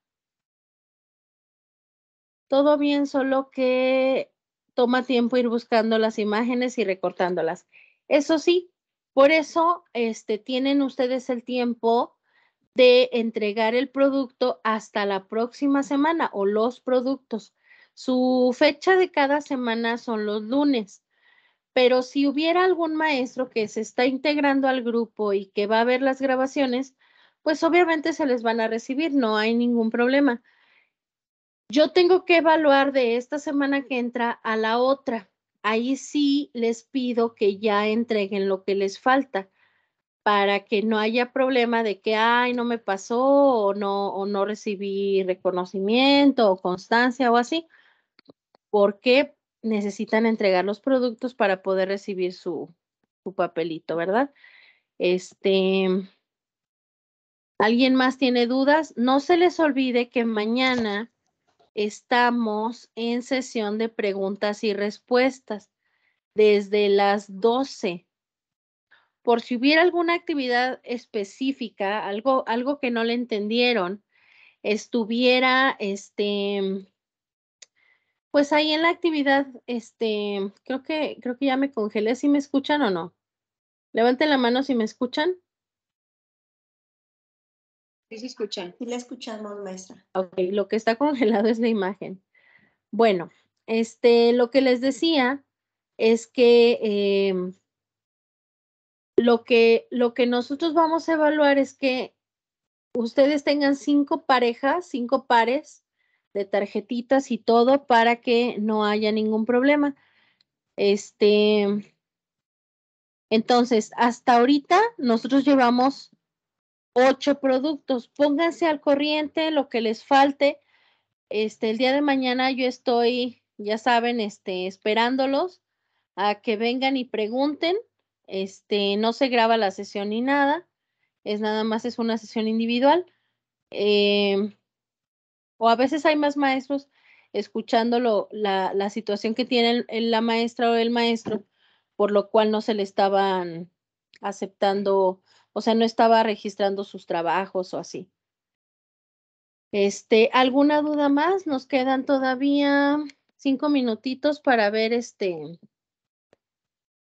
Todo bien, solo que toma tiempo ir buscando las imágenes y recortándolas. Eso sí, por eso este, tienen ustedes el tiempo de entregar el producto hasta la próxima semana o los productos. Su fecha de cada semana son los lunes, pero si hubiera algún maestro que se está integrando al grupo y que va a ver las grabaciones, pues obviamente se les van a recibir, no hay ningún problema. Yo tengo que evaluar de esta semana que entra a la otra. Ahí sí les pido que ya entreguen lo que les falta para que no haya problema de que, ay, no me pasó o no, no recibí reconocimiento o constancia o así, porque necesitan entregar los productos para poder recibir su, su papelito, ¿verdad? Este, ¿Alguien más tiene dudas? No se les olvide que mañana estamos en sesión de preguntas y respuestas desde las 12. Por si hubiera alguna actividad específica, algo, algo que no le entendieron, estuviera este pues ahí en la actividad, este, creo que creo que ya me congelé, si me escuchan o no. Levanten la mano si me escuchan. Sí, la escuchamos, maestra. Ok, lo que está congelado es la imagen. Bueno, este, lo que les decía es que em, lo que lo que nosotros vamos a evaluar es que ustedes tengan cinco parejas, cinco pares de tarjetitas y todo para que no haya ningún problema. Este, entonces, hasta ahorita nosotros llevamos ocho productos. Pónganse al corriente lo que les falte. Este, el día de mañana yo estoy, ya saben, este, esperándolos a que vengan y pregunten. Este, no se graba la sesión ni nada. Es nada más es una sesión individual. Em, o a veces hay más maestros escuchando la, situación que tiene la maestra o el maestro, por lo cual no se le estaban aceptando o sea, no estaba registrando sus trabajos o así. Este, ¿alguna duda más? Nos quedan todavía cinco minutitos para ver este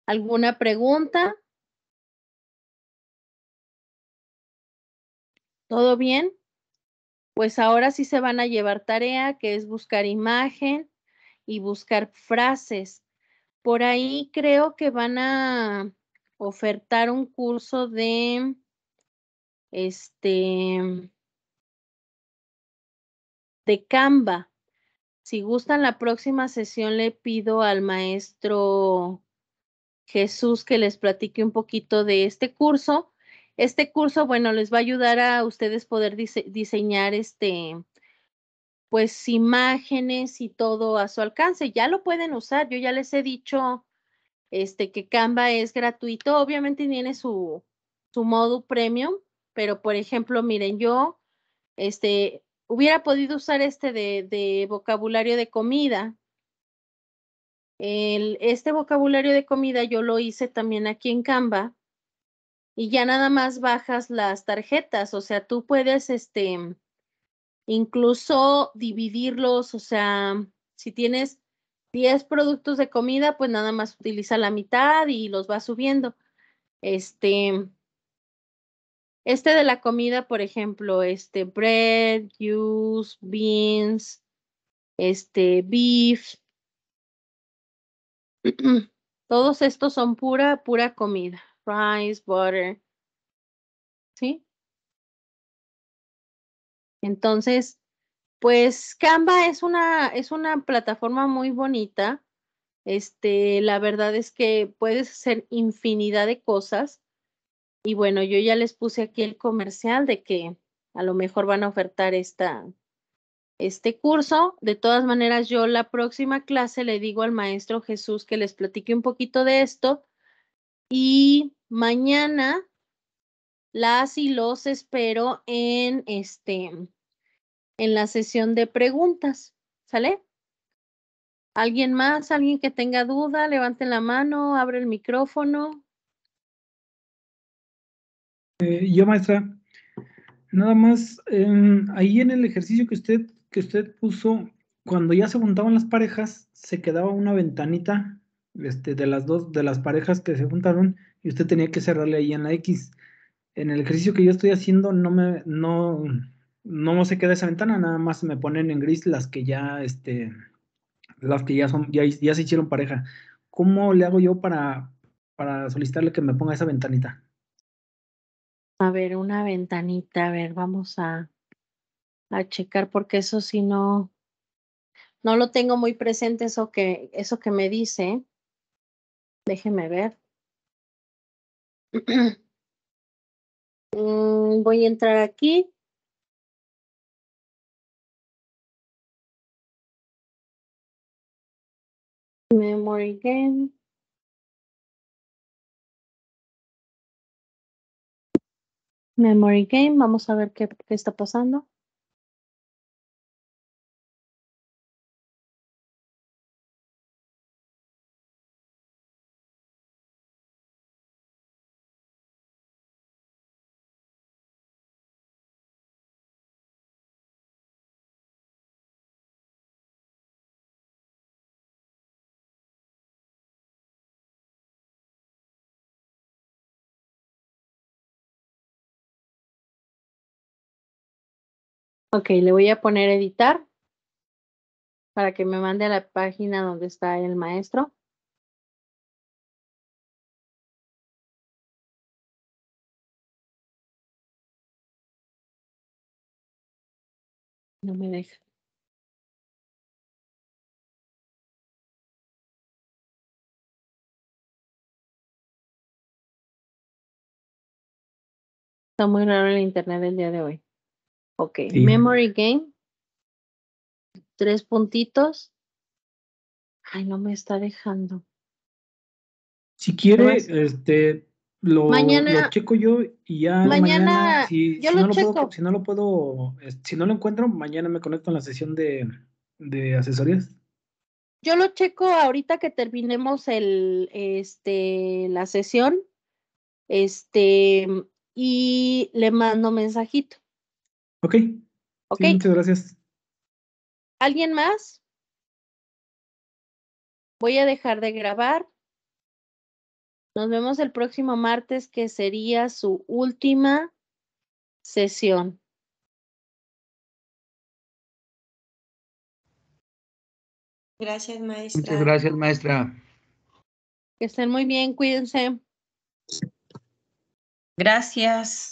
alguna pregunta. ¿Todo bien? Pues ahora sí se van a llevar tarea, que es buscar imagen y buscar frases. Por ahí creo que van a ofertar un curso de este de Canva. Si gustan la próxima sesión le pido al maestro Jesús que les platique un poquito de este curso. Este curso, bueno, les va a ayudar a ustedes poder diseñar este pues imágenes y todo a su alcance. Ya lo pueden usar, yo ya les he dicho este, que Canva es gratuito, obviamente tiene su, su modo premium, pero por ejemplo, miren, yo este, hubiera podido usar este de, de vocabulario de comida. El, este vocabulario de comida yo lo hice también aquí en Canva y ya nada más bajas las tarjetas, o sea, tú puedes este, incluso dividirlos, o sea, si tienes 10 productos de comida, pues nada más utiliza la mitad y los va subiendo. Este, este de la comida, por ejemplo, este bread, juice, beans, este beef. Todos estos son pura, pura comida. Rice, butter. ¿Sí? Entonces, pues Canva es una, es una plataforma muy bonita. Este, la verdad es que puedes hacer infinidad de cosas. Y bueno, yo ya les puse aquí el comercial de que a lo mejor van a ofertar esta, este curso. De todas maneras, yo la próxima clase le digo al maestro Jesús que les platique un poquito de esto. Y mañana las y los espero en este en la sesión de preguntas. ¿Sale? ¿Alguien más? ¿Alguien que tenga duda? Levanten la mano, abre el micrófono. Eh, yo, maestra, nada más, em, ahí en el ejercicio que usted, que usted puso, cuando ya se juntaban las parejas, se quedaba una ventanita este, de las dos, de las parejas que se juntaron, y usted tenía que cerrarle ahí en la X. En el ejercicio que yo estoy haciendo, no me, no, no se queda esa ventana, nada más me ponen en gris las que ya, este, las que ya son, ya, ya se hicieron pareja. ¿Cómo le hago yo para, para solicitarle que me ponga esa ventanita? A ver, una ventanita, a ver, vamos a, a checar, porque eso sí no, no lo tengo muy presente, eso que, eso que me dice. Déjeme ver. Mm, voy a entrar aquí memory game. Memory game, vamos a ver qué, está pasando. Okay, le voy a poner editar para que me mande a la página donde está el maestro. No me deja. Está muy raro el internet el día de hoy. Ok, Memory Game. Tres puntitos. Ay, no me está dejando. Si quiere, este, lo, lo checo yo y ya mañana, si, no Lo si no lo puedo, si no lo encuentro, mañana me conecto en la sesión de, de asesorías. Yo lo checo ahorita que terminemos el, este, la sesión, este, y le mando mensajito. Ok. muchas gracias. ¿Alguien más? Voy a dejar de grabar. Nos vemos el próximo martes, que sería su última sesión. Gracias, maestra. Muchas gracias, maestra. Que estén muy bien, cuídense. Gracias.